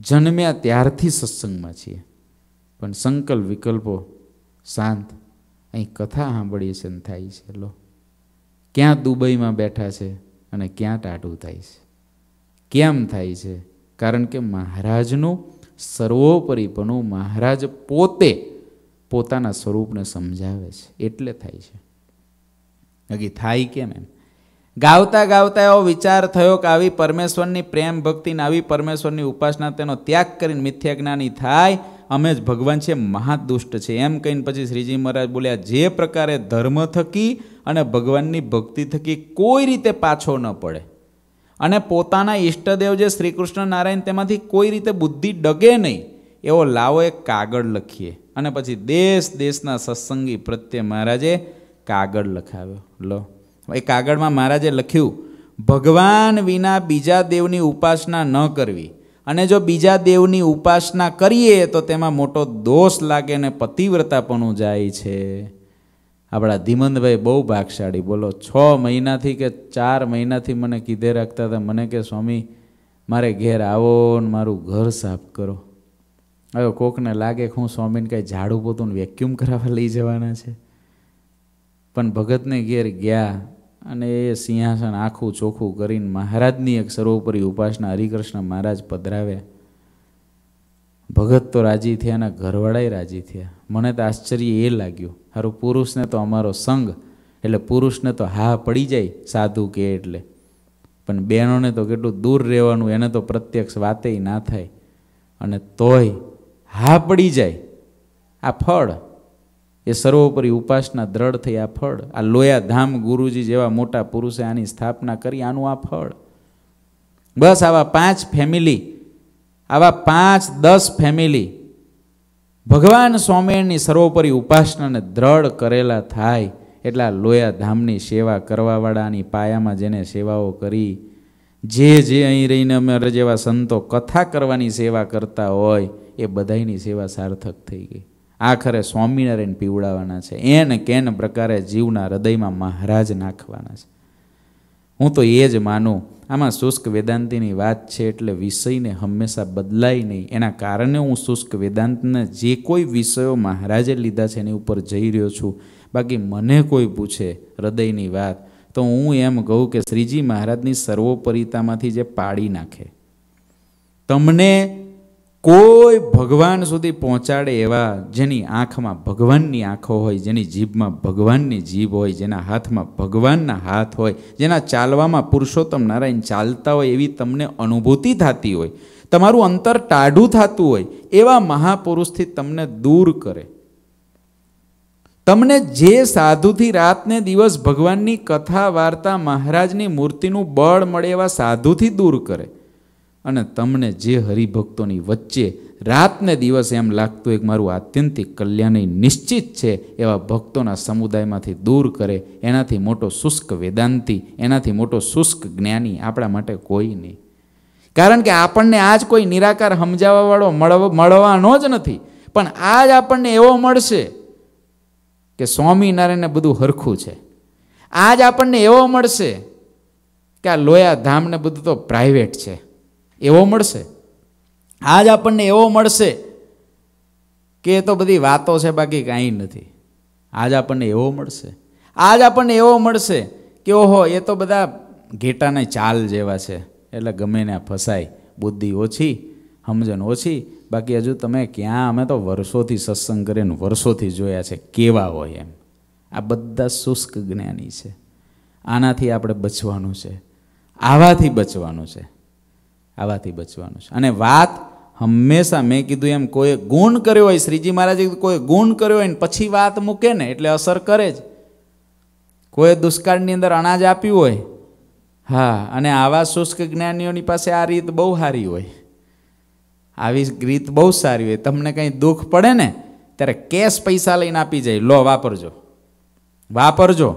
જન્મ્યા ત્યારથી સત્સંગમાં છીએ પણ સંકલ્પ વિકલ્પો શાંત અહીં કથા સાંભળીએ છે ને થાય છે લો ક્યાં દુબઈમાં બેઠા છે અને ક્યાં ટાટું થાય છે કેમ થાય છે કારણ કે મહારાજનું સર્વોપરીપણું મહારાજ પોતે પોતાના સ્વરૂપને સમજાવે છે એટલે થાય છે નક્કી થાય કેમ એમ ગાવતા ગાવતા એવો વિચાર થયો કે આવી પરમેશ્વરની પ્રેમ ભક્તિને આવી પરમેશ્વરની ઉપાસના તેનો ત્યાગ કરીને મિથ્યા જ્ઞાની થાય અમે જ ભગવાન છે મહાદુષ્ટ છે એમ કહીને પછી શ્રીજી મહારાજ બોલ્યા જે પ્રકારે ધર્મ થકી અને ભગવાનની ભક્તિ થકી કોઈ રીતે પાછો ન પડે અને પોતાના ઈષ્ટદેવ જે શ્રી કૃષ્ણ નારાયણ તેમાંથી કોઈ રીતે બુદ્ધિ ડગે નહીં એવો લાવો એક કાગળ લખીએ અને પછી દેશ દેશના સત્સંગી પ્રત્યે મહારાજે કાગળ લખાવ્યો લો એ કાગળમાં મહારાજે લખ્યું ભગવાન વિના બીજા દેવની ઉપાસના ન કરવી અને જો બીજા દેવની ઉપાસના કરીએ તો તેમાં મોટો દોષ લાગે ને પતિવ્રતાપણું જાય છે આપણા ધીમંતભાઈ બહુ ભાગશાળી બોલો છ મહિનાથી કે ચાર મહિનાથી મને કીધે રાખતા હતા મને કે સ્વામી મારે ઘેર આવો ને મારું ઘર સાફ કરો હવે કોકને લાગે કે હું સ્વામીને કાંઈ ઝાડુ પોતું વેક્યુમ કરાવવા લઈ જવાના છે પણ ભગતને ઘેર ગયા અને એ સિંહાસન આખું ચોખ્ખું કરીને મહારાજની એક સર્વોપરી ઉપાસના હરિકૃષ્ણ મહારાજ પધરાવ્યા ભગત તો રાજી થયા એના ઘરવાળાએ રાજી થયા મને તો આશ્ચર્ય એ લાગ્યું સારું પુરુષને તો અમારો સંગ એટલે પુરુષને તો હા પડી જાય સાધુ કે એટલે પણ બહેનોને તો કેટલું દૂર રહેવાનું એને તો પ્રત્યક્ષ વાતે ના થાય અને તોય હા પડી જાય આ ફળ એ સર્વોપરી ઉપાસના દ્રઢ થઈ આ ફળ આ લોયા ધામ ગુરુજી જેવા મોટા પુરુષે આની સ્થાપના કરી આનું આ ફળ બસ આવા પાંચ ફેમિલી આવા પાંચ દસ ફેમિલી ભગવાન સ્વામિનારાયણની સર્વોપરી ઉપાસનાને દ્રઢ કરેલા થાય એટલા લોયા ધામની સેવા કરવાવાળાની પાયામાં જેને સેવાઓ કરી જે જે અહીં રહીને અમે જેવા સંતો કથા કરવાની સેવા કરતા હોય એ બધાની સેવા સાર્થક થઈ ગઈ આખરે સ્વામિનારાયણ પીવડાવવાના છે એને કેન પ્રકારે જીવના હૃદયમાં મહારાજ નાખવાના છે હું તો એ જ માનું આમાં શુષ્ક વેદાંતિની વાત છે એટલે વિષયને હંમેશા બદલાય નહીં એના કારણે હું શુષ્ક વેદાંતના જે કોઈ વિષયો મહારાજે લીધા છે એની ઉપર જઈ રહ્યો છું બાકી મને કોઈ પૂછે હૃદયની વાત તો હું એમ કહું કે શ્રીજી મહારાજની સર્વોપરિતામાંથી જે પાડી નાખે તમને કોઈ ભગવાન સુધી પહોંચાડે એવા જેની આંખમાં ભગવાનની આંખો હોય જેની જીભમાં ભગવાનની જીભ હોય જેના હાથમાં ભગવાનના હાથ હોય જેના ચાલવામાં પુરુષોત્તમ નારાયણ ચાલતા હોય એવી તમને અનુભૂતિ થતી હોય તમારું અંતર ટાઢું થતું હોય એવા મહાપુરુષથી તમને દૂર કરે તમને જે સાધુથી રાતને દિવસ ભગવાનની કથા વાર્તા મહારાજની મૂર્તિનું બળ મળે એવા સાધુથી દૂર કરે અને તમને જે હરિભક્તોની વચ્ચે રાતને દિવસે એમ લાગતું એક મારું આત્યંતિક કલ્યાણ નિશ્ચિત છે એવા ભક્તોના સમુદાયમાંથી દૂર કરે એનાથી મોટો શુષ્ક વેદાંતિ એનાથી મોટો શુષ્ક જ્ઞાની આપણા માટે કોઈ નહીં કારણ કે આપણને આજ કોઈ નિરાકાર સમજાવવાવાળો મળવ મળવાનો જ નથી પણ આજ આપણને એવો મળશે કે સ્વામિનારાયણને બધું હરખું છે આજ આપણને એવો મળશે કે આ લોયા ધામને બધું તો પ્રાઇવેટ છે એવો મળશે આજ આપણને એવો મળશે કે એ તો બધી વાતો છે બાકી કાંઈ નથી આજ આપણને એવો મળશે આજ આપણને એવો મળશે કે ઓહો એ તો બધા ઘેટાને ચાલ જેવા છે એટલે ગમે ને ફસાય બુદ્ધિ ઓછી સમજણ ઓછી બાકી હજુ તમે ક્યાં અમે તો વર્ષોથી સત્સંગ કરીને વર્ષોથી જોયા છે કેવા હોય એમ આ બધા શુષ્ક જ્ઞાની છે આનાથી આપણે બચવાનું છે આવાથી બચવાનું છે આવાથી બચવાનું છે અને વાત હંમેશા મેં કીધું એમ કોઈ ગુણ કર્યો હોય શ્રીજી મહારાજે કોઈ ગુણ કર્યો હોય ને પછી વાત મૂકે ને એટલે અસર કરે જ કોઈ દુષ્કાળની અંદર અનાજ આપ્યું હોય હા અને આવા શુષ્ક જ્ઞાનીઓની પાસે આ રીત બહુ સારી હોય આવી રીત બહુ સારી હોય તમને કંઈ દુઃખ પડે ને ત્યારે કેશ પૈસા લઈને આપી જાય લો વાપરજો વાપરજો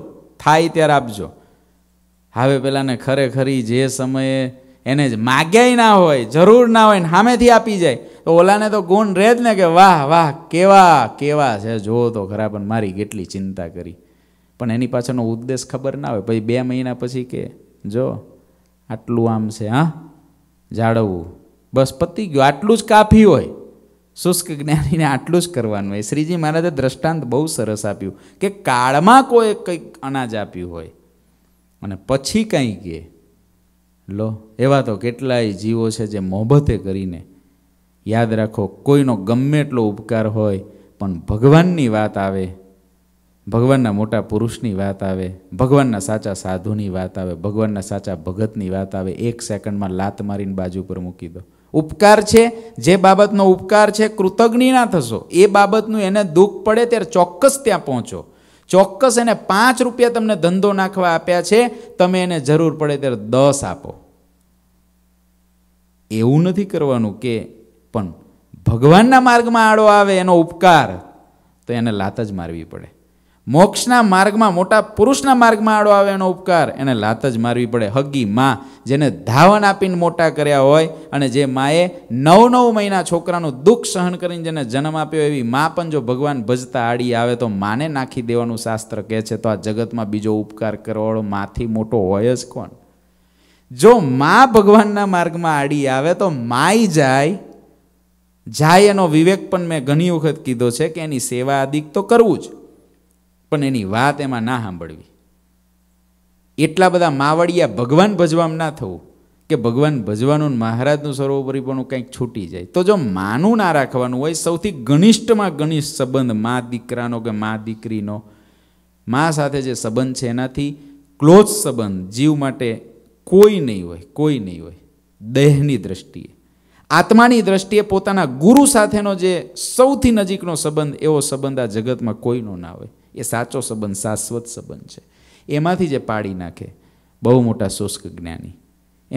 થાય ત્યારે આપજો હવે પેલાને ખરેખરી જે સમયે એને જ માગ્યાય ના હોય જરૂર ના હોય ને સામેથી આપી જાય તો ઓલાને તો ગુણ રહે જ ને કે વાહ વાહ કેવા કેવા છે જો તો ખરા પણ મારી કેટલી ચિંતા કરી પણ એની પાછળનો ઉદ્દેશ ખબર ના હોય પછી બે મહિના પછી કે જો આટલું આમ છે હા જાળવવું બસ પતી ગયું આટલું જ કાફી હોય શુષ્ક જ્ઞાનીને આટલું જ કરવાનું હોય શ્રીજી મહારાજે દ્રષ્ટાંત બહુ સરસ આપ્યું કે કાળમાં કોઈ કંઈક અનાજ આપ્યું હોય અને પછી કંઈ કે લો એવા તો કેટલાય જીવો છે જે મોહબતે કરીને યાદ રાખો કોઈનો ગમે એટલો ઉપકાર હોય પણ ભગવાનની વાત આવે ભગવાનના મોટા પુરુષની વાત આવે ભગવાનના સાચા સાધુની વાત આવે ભગવાનના સાચા ભગતની વાત આવે એક સેકન્ડમાં લાત મારીને બાજુ પર મૂકી દો ઉપકાર છે જે બાબતનો ઉપકાર છે કૃતજ્ઞ ના થશો એ બાબતનું એને દુઃખ પડે ત્યારે ચોક્કસ ત્યાં પહોંચો ચોક્કસ એને પાંચ રૂપિયા તમને ધંધો નાખવા આપ્યા છે તમે એને જરૂર પડે ત્યારે દસ આપો એવું નથી કરવાનું કે પણ ભગવાનના માર્ગમાં આડો આવે એનો ઉપકાર તો એને લાત જ મારવી પડે મોક્ષના માર્ગમાં મોટા પુરુષના માર્ગમાં આડો આવે એનો ઉપકાર એને લાત જ મારવી પડે હગી મા જેને ધાવન આપીને મોટા કર્યા હોય અને જે માએ નવ નવ મહિના છોકરાનું દુઃખ સહન કરીને જેને જન્મ આપ્યો એવી મા પણ જો ભગવાન ભજતા આડી આવે તો માને નાખી દેવાનું શાસ્ત્ર કહે છે તો આ જગતમાં બીજો ઉપકાર કરવાળો માથી મોટો હોય જ કોણ જો મા ભગવાનના માર્ગમાં આડી આવે તો માય જાય જાય એનો વિવેક પણ મેં ઘણી વખત કીધો છે કે એની સેવા આદિક તો કરવું જ પણ એની વાત એમાં ના સાંભળવી એટલા બધા માવડિયા ભગવાન ભજવામાં ના થવું કે ભગવાન ભજવાનું મહારાજનું સર્વોપરીપણું કંઈક છૂટી જાય તો જો માનું ના રાખવાનું હોય સૌથી ઘનિષ્ઠમાં ઘનિષ્ઠ સંબંધ મા દીકરાનો કે મા દીકરીનો મા સાથે જે સંબંધ છે એનાથી ક્લોઝ સંબંધ જીવ માટે કોઈ નહીં હોય કોઈ નહીં હોય દેહની દ્રષ્ટિએ આત્માની દ્રષ્ટિએ પોતાના ગુરુ સાથેનો જે સૌથી નજીકનો સંબંધ એવો સંબંધ આ જગતમાં કોઈનો ના હોય એ સાચો સંબંધ શાશ્વત સંબંધ છે એમાંથી જે પાડી નાખે બહુ મોટા શુષ્ક જ્ઞાની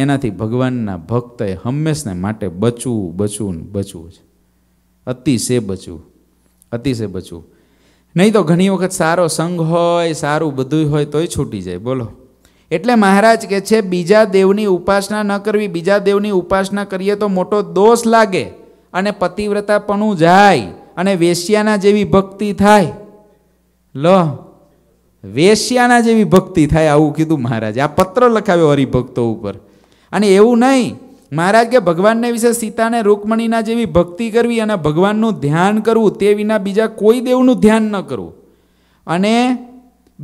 એનાથી ભગવાનના ભક્તએ હંમેશને માટે બચવું બચવું બચવું છે અતિશય બચવું અતિશય બચવું નહીં તો ઘણી વખત સારો સંઘ હોય સારું બધું હોય તોય છૂટી જાય બોલો એટલે મહારાજ કે છે બીજા દેવની ઉપાસના ન કરવી બીજા દેવની ઉપાસના કરીએ તો મોટો દોષ લાગે અને પતિવ્રતા પતિવ્રતાપણું જાય અને વેશ્યાના જેવી ભક્તિ થાય લો વેશ્યાના જેવી ભક્તિ થાય આવું કીધું મહારાજ આ પત્ર લખાવ્યો હરિભક્તો ઉપર અને એવું નહીં મહારાજ કે ભગવાનને વિશે સીતાને રૂકમણીના જેવી ભક્તિ કરવી અને ભગવાનનું ધ્યાન કરવું તે વિના બીજા કોઈ દેવનું ધ્યાન ન કરવું અને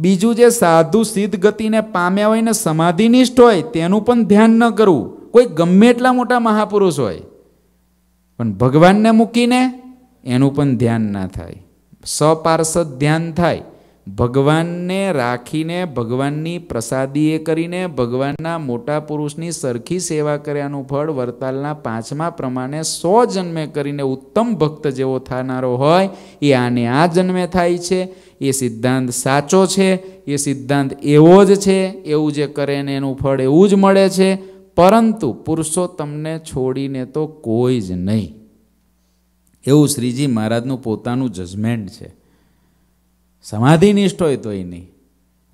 બીજું જે સાધુ સિદ્ધ ગતિને પામ્યા હોય ને સમાધિનિષ્ઠ હોય તેનું પણ ધ્યાન ન કરવું કોઈ ગમે એટલા મોટા મહાપુરુષ હોય પણ ભગવાનને મૂકીને એનું પણ ધ્યાન ના થાય સપાર્ષદ ધ્યાન થાય ભગવાનને રાખીને ભગવાનની પ્રસાદીએ કરીને ભગવાનના મોટા પુરુષની સરખી સેવા કર્યાનું ફળ વરતાલના પાંચમા પ્રમાણે સો જન્મે કરીને ઉત્તમ ભક્ત જેવો થનારો હોય એ આને આ જન્મે થાય છે એ સિદ્ધાંત સાચો છે એ સિદ્ધાંત એવો જ છે એવું જે કરે ને એનું ફળ એવું જ મળે છે પરંતુ પુરુષો તમને છોડીને તો કોઈ જ નહીં એવું શ્રીજી મહારાજનું પોતાનું જજમેન્ટ છે સમાધિનિષ્ઠ હોય તો એ નહીં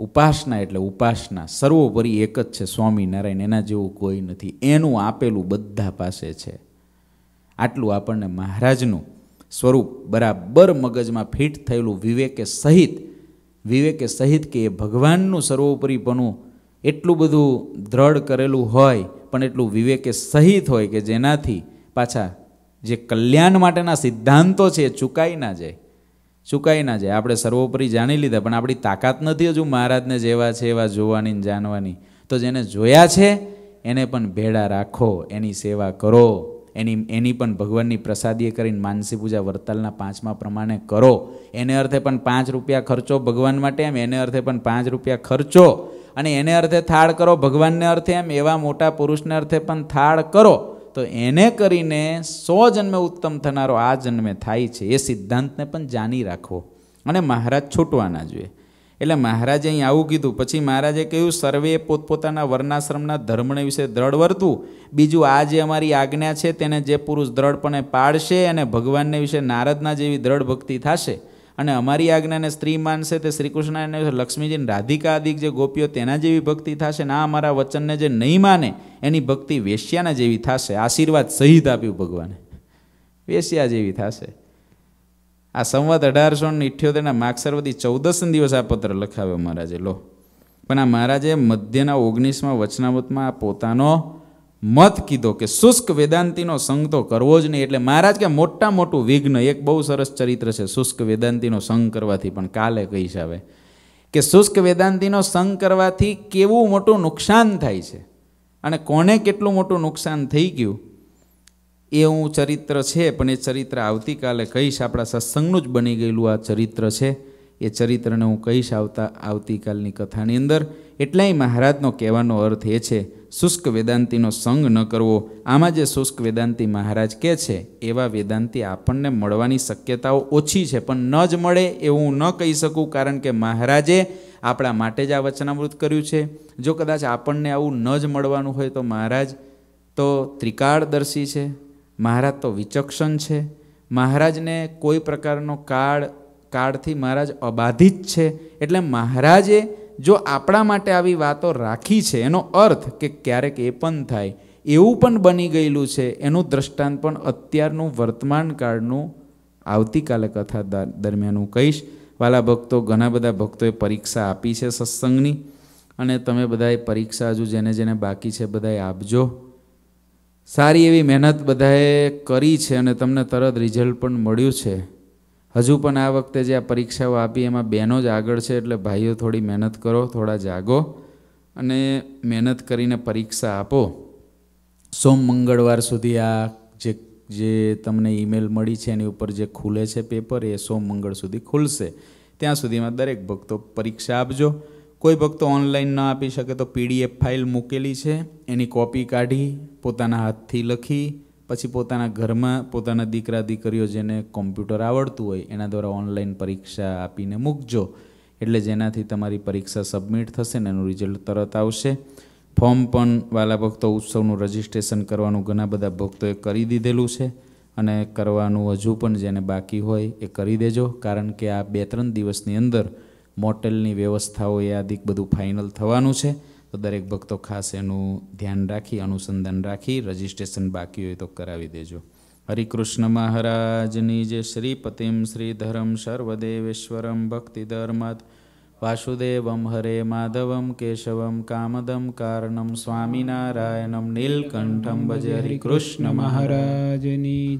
ઉપાસના એટલે ઉપાસના સર્વોપરી એક જ છે સ્વામિનારાયણ એના જેવું કોઈ નથી એનું આપેલું બધા પાસે છે આટલું આપણને મહારાજનું સ્વરૂપ બરાબર મગજમાં ફિટ થયેલું વિવેકે સહિત વિવેકે સહિત કે એ ભગવાનનું સર્વોપરીપણું એટલું બધું દ્રઢ કરેલું હોય પણ એટલું વિવેકે સહિત હોય કે જેનાથી પાછા જે કલ્યાણ માટેના સિદ્ધાંતો છે એ ચૂકાઈ ના જાય ચૂકાઈ ના જાય આપણે સર્વોપરી જાણી લીધા પણ આપણી તાકાત નથી હજુ મહારાજને જેવા છે એવા જોવાની જાણવાની તો જેને જોયા છે એને પણ ભેડા રાખો એની સેવા કરો એની એની પણ ભગવાનની પ્રસાદીએ કરીને માનસી પૂજા વર્તાલના પાંચમા પ્રમાણે કરો એને અર્થે પણ પાંચ રૂપિયા ખર્ચો ભગવાન માટે એમ એને અર્થે પણ પાંચ રૂપિયા ખર્ચો અને એને અર્થે થાળ કરો ભગવાનને અર્થે એમ એવા મોટા પુરુષને અર્થે પણ થાળ કરો તો એને કરીને સો જન્મે ઉત્તમ થનારો આ જન્મે થાય છે એ સિદ્ધાંતને પણ જાણી રાખવો અને મહારાજ છૂટવાના જોઈએ એટલે મહારાજે અહીં આવું કીધું પછી મહારાજે કહ્યું સર્વે પોતપોતાના વર્ણાશ્રમના ધર્મને વિશે દ્રઢ વર્તવું બીજું આ જે અમારી આજ્ઞા છે તેને જે પુરુષ દ્રઢપણે પાડશે અને ભગવાનને વિશે નારદના જેવી દ્રઢ ભક્તિ થશે અને અમારી આજ્ઞાને સ્ત્રી માનશે તે શ્રીકૃષ્ણ અને લક્ષ્મીજીને રાધિકા આદિક જે ગોપીઓ તેના જેવી ભક્તિ થશે ને આ અમારા વચનને જે નહીં માને એની ભક્તિ વેશ્યાના જેવી થશે આશીર્વાદ સહિત આપ્યું ભગવાને વેશ્યા જેવી થશે આ સંવાદ અઢારસો ઇઠ્યોતેરના માગસરવતી ચૌદસને દિવસ આ પત્ર લખાવ્યો મહારાજે લો પણ આ મહારાજે મધ્યના ઓગણીસમાં વચનાવતમાં આ પોતાનો મત કીધો કે શુષ્ક વેદાંતિનો સંગ તો કરવો જ નહીં એટલે મહારાજ કે મોટા મોટું વિઘ્ન એક બહુ સરસ ચરિત્ર છે શુષ્ક વેદાંતિનો સંગ કરવાથી પણ કાલે કહીશ આવે કે શુષ્ક વેદાંતિનો સંગ કરવાથી કેવું મોટું નુકસાન થાય છે અને કોને કેટલું મોટું નુકસાન થઈ ગયું એ હું ચરિત્ર છે પણ એ ચરિત્ર આવતીકાલે કહીશ આપણા સત્સંગનું જ બની ગયેલું આ ચરિત્ર છે એ ચરિત્રને હું કહીશ આવતા આવતીકાલની કથાની અંદર એટલાય મહારાજનો કહેવાનો અર્થ એ છે શુષ્ક વેદાંતિનો સંગ ન કરવો આમાં જે શુષ્ક વેદાંતિ મહારાજ કહે છે એવા વેદાંતિ આપણને મળવાની શક્યતાઓ ઓછી છે પણ ન જ મળે એવું હું ન કહી શકું કારણ કે મહારાજે આપણા માટે જ આ વચનામૃત કર્યું છે જો કદાચ આપણને આવું ન જ મળવાનું હોય તો મહારાજ તો ત્રિકાળદર્શી છે મહારાજ તો વિચક્ષણ છે મહારાજને કોઈ પ્રકારનો કાળ કાળથી મહારાજ અબાધિત છે એટલે મહારાજે જો આપણા માટે આવી વાતો રાખી છે એનો અર્થ કે ક્યારેક એ પણ થાય એવું પણ બની ગયેલું છે એનું દ્રષ્ટાંત પણ અત્યારનું વર્તમાન કાળનું આવતીકાલે કથા દરમિયાન હું કહીશ વાલા ભક્તો ઘણા બધા ભક્તોએ પરીક્ષા આપી છે સત્સંગની અને તમે બધાએ પરીક્ષા હજુ જેને જેને બાકી છે બધાએ આપજો સારી એવી મહેનત બધાએ કરી છે અને તમને તરત રિઝલ્ટ પણ મળ્યું છે હજુ પણ આ વખતે જે આ પરીક્ષાઓ આપી એમાં બહેનો જ આગળ છે એટલે ભાઈઓ થોડી મહેનત કરો થોડા જાગો અને મહેનત કરીને પરીક્ષા આપો સોમ મંગળવાર સુધી આ જે જે તમને ઈમેલ મળી છે એની ઉપર જે ખુલે છે પેપર એ સોમ મંગળ સુધી ખુલશે ત્યાં સુધીમાં દરેક ભક્તો પરીક્ષા આપજો કોઈ ભક્તો ઓનલાઈન ન આપી શકે તો પીડીએફ ફાઇલ મૂકેલી છે એની કોપી કાઢી પોતાના હાથથી લખી પછી પોતાના ઘરમાં પોતાના દીકરા દીકરીઓ જેને કોમ્પ્યુટર આવડતું હોય એના દ્વારા ઓનલાઈન પરીક્ષા આપીને મૂકજો એટલે જેનાથી તમારી પરીક્ષા સબમિટ થશે ને એનું રિઝલ્ટ તરત આવશે ફોર્મ પણ વાલા ભક્તો ઉત્સવનું રજિસ્ટ્રેશન કરવાનું ઘણા બધા ભક્તોએ કરી દીધેલું છે અને કરવાનું હજુ પણ જેને બાકી હોય એ કરી દેજો કારણ કે આ બે ત્રણ દિવસની અંદર મોટેલની વ્યવસ્થાઓ એ આદિક બધું ફાઇનલ થવાનું છે તો દરેક ભક્તો ખાસ એનું ધ્યાન રાખી અનુસંધાન રાખી રજિસ્ટ્રેશન બાકી હોય તો કરાવી દેજો હરિકૃષ્ણ મહારાજની જે શ્રીપતિમ શ્રીધરમ સર્વદેવેશ્વરમ ભક્તિધર્મત વાસુદેવમ હરે માધવમ કેશવમ કામદમ કારણમ સ્વામિનારાયણમ નીલકંઠમ ભજે હરિકૃષ્ણ મહારાજની